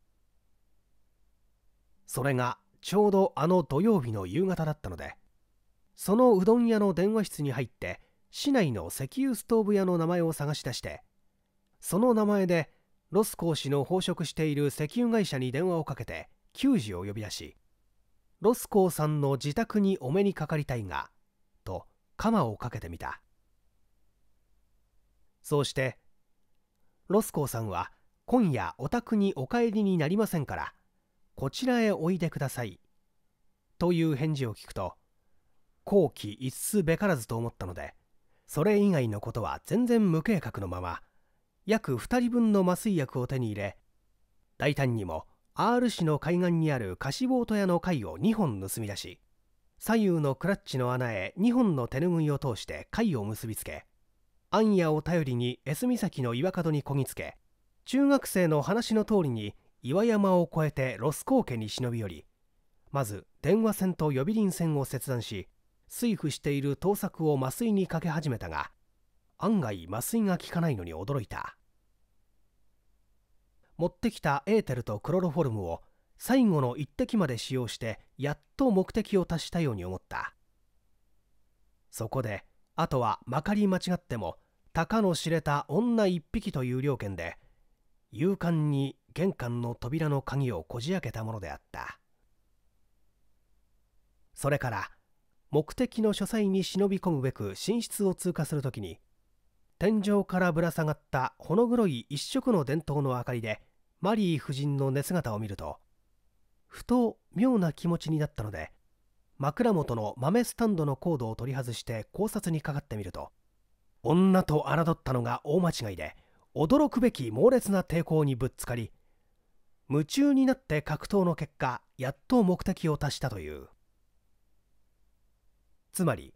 それがちょうどあの土曜日の夕方だったのでそのうどん屋の電話室に入って市内の石油ストーブ屋の名前を探し出してその名前でロス講師の飽食している石油会社に電話をかけて給仕を呼び出しロスコーさんの自宅にお目にかかりたいがと鎌をかけてみたそうしてロスコーさんは今夜お宅にお帰りになりませんからこちらへおいでくださいという返事を聞くと好奇一すべからずと思ったのでそれ以外のことは全然無計画のまま約2人分の麻酔薬を手に入れ大胆にも R 市の海岸にある貸しボート屋の貝を2本盗み出し左右のクラッチの穴へ2本の手ぬぐいを通して貝を結びつけ暗夜を頼りに S 岬の岩角にこぎつけ中学生の話の通りに岩山を越えてロス高家に忍び寄りまず電話線と予備輪線を切断し水布している盗作を麻酔にかけ始めたが案外麻酔が効かないのに驚いた持ってきたエーテルとクロロフォルムを最後の一滴まで使用してやっと目的を達したように思ったそこであとはまかり間違ってもたかの知れた女一匹という了見で勇敢に玄関の扉の鍵をこじ開けたものであったそれから目的の書斎に忍び込むべく寝室を通過するときに天井からぶら下がったほの黒い一色の伝統の明かりでマリー夫人の寝姿を見るとふと妙な気持ちになったので枕元の豆スタンドのコードを取り外して考察にかかってみると女と侮ったのが大間違いで驚くべき猛烈な抵抗にぶつかり夢中になって格闘の結果やっと目的を達したというつまり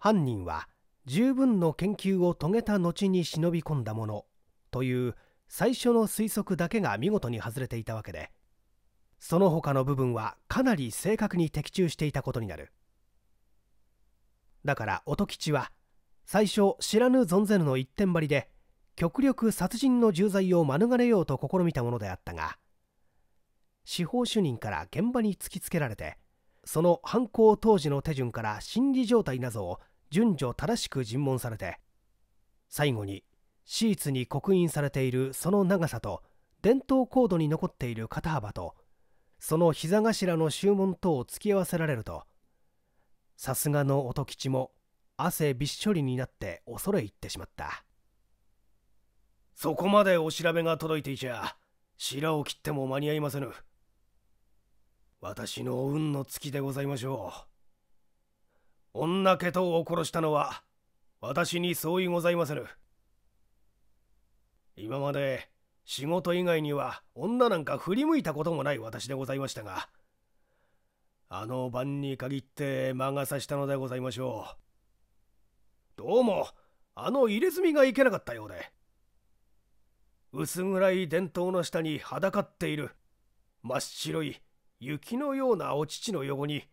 犯人は十分の研究を遂げた後に忍び込んだものという最初の推測だけが見事に外れていたわけでその他の部分はかなり正確に的中していたことになるだから音吉は最初知らぬ存ぜぬの一点張りで極力殺人の重罪を免れようと試みたものであったが司法主任から現場に突きつけられてその犯行当時の手順から心理状態などを順序正しく尋問されて最後にシーツに刻印されているその長さと伝統コードに残っている肩幅とその膝頭の周文とを突き合わせられるとさすがの音吉も汗びっしょりになって恐れ入ってしまったそこまでお調べが届いていちゃ白を切っても間に合いませぬ私の運の尽きでございましょう。女家とを殺したのは私に相違ございませぬ今まで仕事以外には女なんか振り向いたこともない私でございましたがあの晩に限って魔が差したのでございましょうどうもあの入れ墨がいけなかったようで薄暗い伝統の下に裸っている真っ白い雪のようなお乳の横に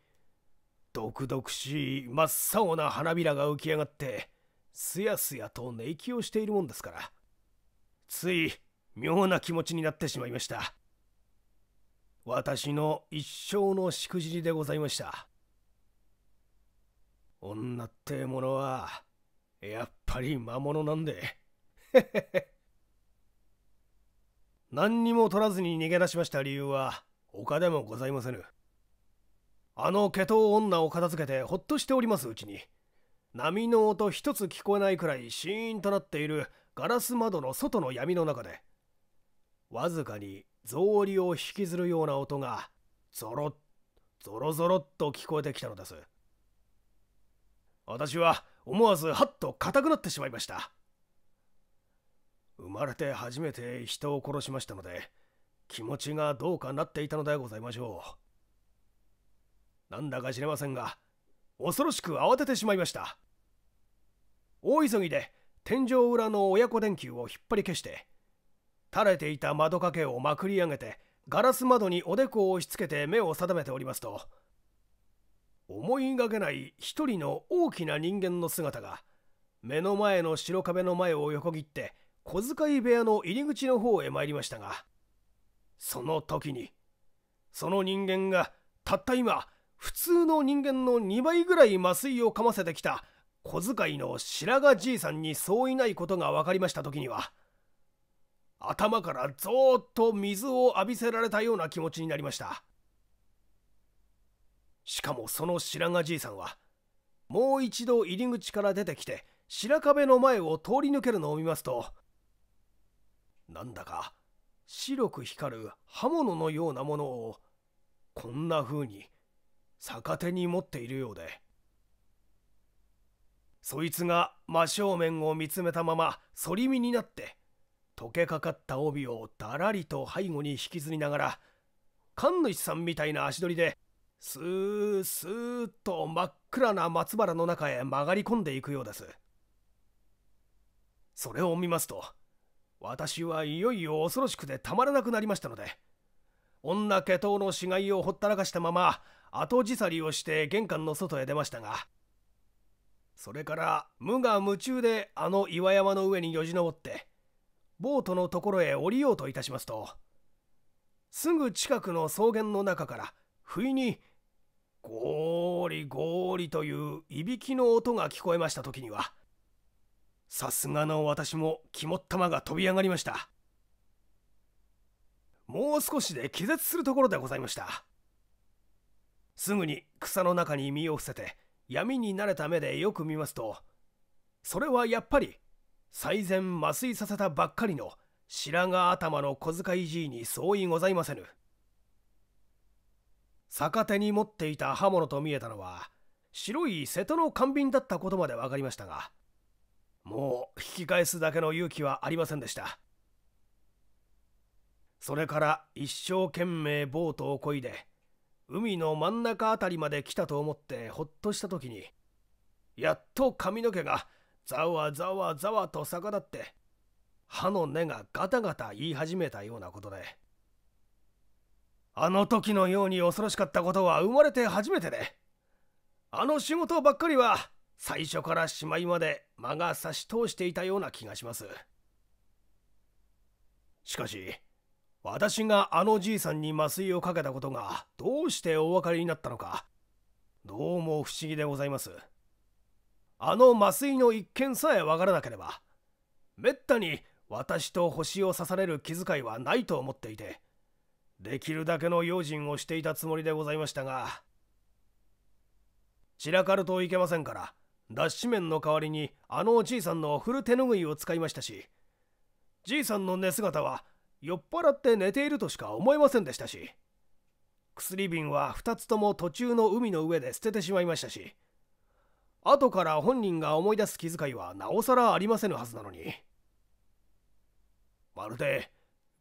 毒々しい真っ青な花びらが浮き上がってすやすやと寝息をしているもんですからつい妙な気持ちになってしまいました私の一生のしくじりでございました女ってものはやっぱり魔物なんで 何にも取らずに逃げ出しました理由は他でもございませぬあの毛頭女を片付けてほっとしておりますうちに波の音一つ聞こえないくらいシーンとなっているガラス窓の外の闇の中でわずかに草履を引きずるような音がゾロッゾロゾロっと聞こえてきたのです私は思わずハッと硬くなってしまいました生まれて初めて人を殺しましたので気持ちがどうかなっていたのでございましょうなんだか知れませんが恐ろしく慌ててしまいました大急ぎで天井裏の親子電球を引っ張り消して垂れていた窓掛けをまくり上げてガラス窓におでこを押し付けて目を定めておりますと思いがけない一人の大きな人間の姿が目の前の白壁の前を横切って小遣い部屋の入り口の方へ参りましたがその時にその人間がたった今普通の人間の2倍ぐらい麻酔をかませてきた小遣いの白髪じいさんにそういないことが分かりました時には頭からゾーッと水を浴びせられたような気持ちになりましたしかもその白髪じいさんはもう一度入り口から出てきて白壁の前を通り抜けるのを見ますとなんだか白く光る刃物のようなものをこんな風に逆手に持っているようでそいつが真正面を見つめたまま反り身になって溶けかかった帯をだらりと背後に引きずりながら神主さんみたいな足取りでスースーっと真っ暗な松原の中へ曲がり込んでいくようですそれを見ますと私はいよいよ恐ろしくてたまらなくなりましたので女家頭の死骸をほったらかしたまま後じさりをして玄関の外へ出ましたがそれから無我夢中であの岩山の上によじ登ってボートのところへ降りようといたしますとすぐ近くの草原の中から不意にゴーリゴーリといういびきの音が聞こえました時にはさすがの私も肝っ玉が飛び上がりましたもう少しで気絶するところでございましたすぐに草の中に身を伏せて闇に慣れた目でよく見ますとそれはやっぱり最前麻酔させたばっかりの白髪頭の小遣いじいに相違ございませぬ逆手に持っていた刃物と見えたのは白い瀬戸の官瓶だったことまで分かりましたがもう引き返すだけの勇気はありませんでしたそれから一生懸命ボートをこいで海の真ん中辺りまで来たと思ってほっとした時にやっと髪の毛がざわざわざわと逆立って歯の根がガタガタ言い始めたようなことであの時のように恐ろしかったことは生まれて初めてであの仕事ばっかりは最初からしまいまで間が差し通していたような気がしますしかし私があのじいさんに麻酔をかけたことがどうしてお分かりになったのかどうも不思議でございますあの麻酔の一件さえ分からなければめったに私と星を刺される気遣いはないと思っていてできるだけの用心をしていたつもりでございましたが散らかるといけませんから脱脂面の代わりにあのおじいさんのフル手ぬぐいを使いましたしじいさんの寝姿は酔っ払って寝ているとしか思えませんでしたし薬瓶は2つとも途中の海の上で捨ててしまいましたし後から本人が思い出す気遣いはなおさらありませぬはずなのにまるで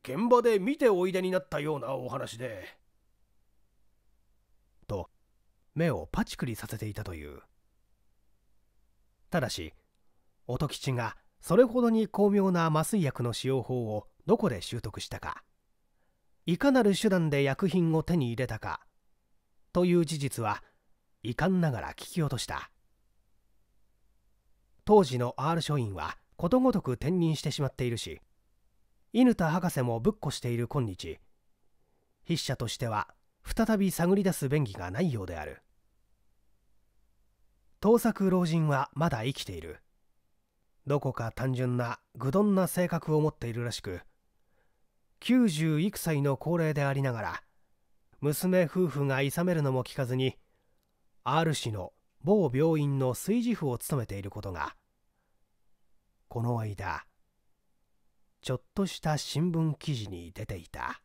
現場で見ておいでになったようなお話でと目をパチクリさせていたというただし音吉がそれほどに巧妙な麻酔薬の使用法をどこで習得したかいかなる手段で薬品を手に入れたかという事実は遺憾ながら聞き落とした当時の R 書院はことごとく転任してしまっているし犬田博士もぶっこしている今日筆者としては再び探り出す便宜がないようである盗作老人はまだ生きているどこか単純な愚鈍な性格を持っているらしく90幾歳の高齢でありながら娘夫婦がいさめるのも聞かずに R 氏の某病院の炊事婦を務めていることがこの間ちょっとした新聞記事に出ていた。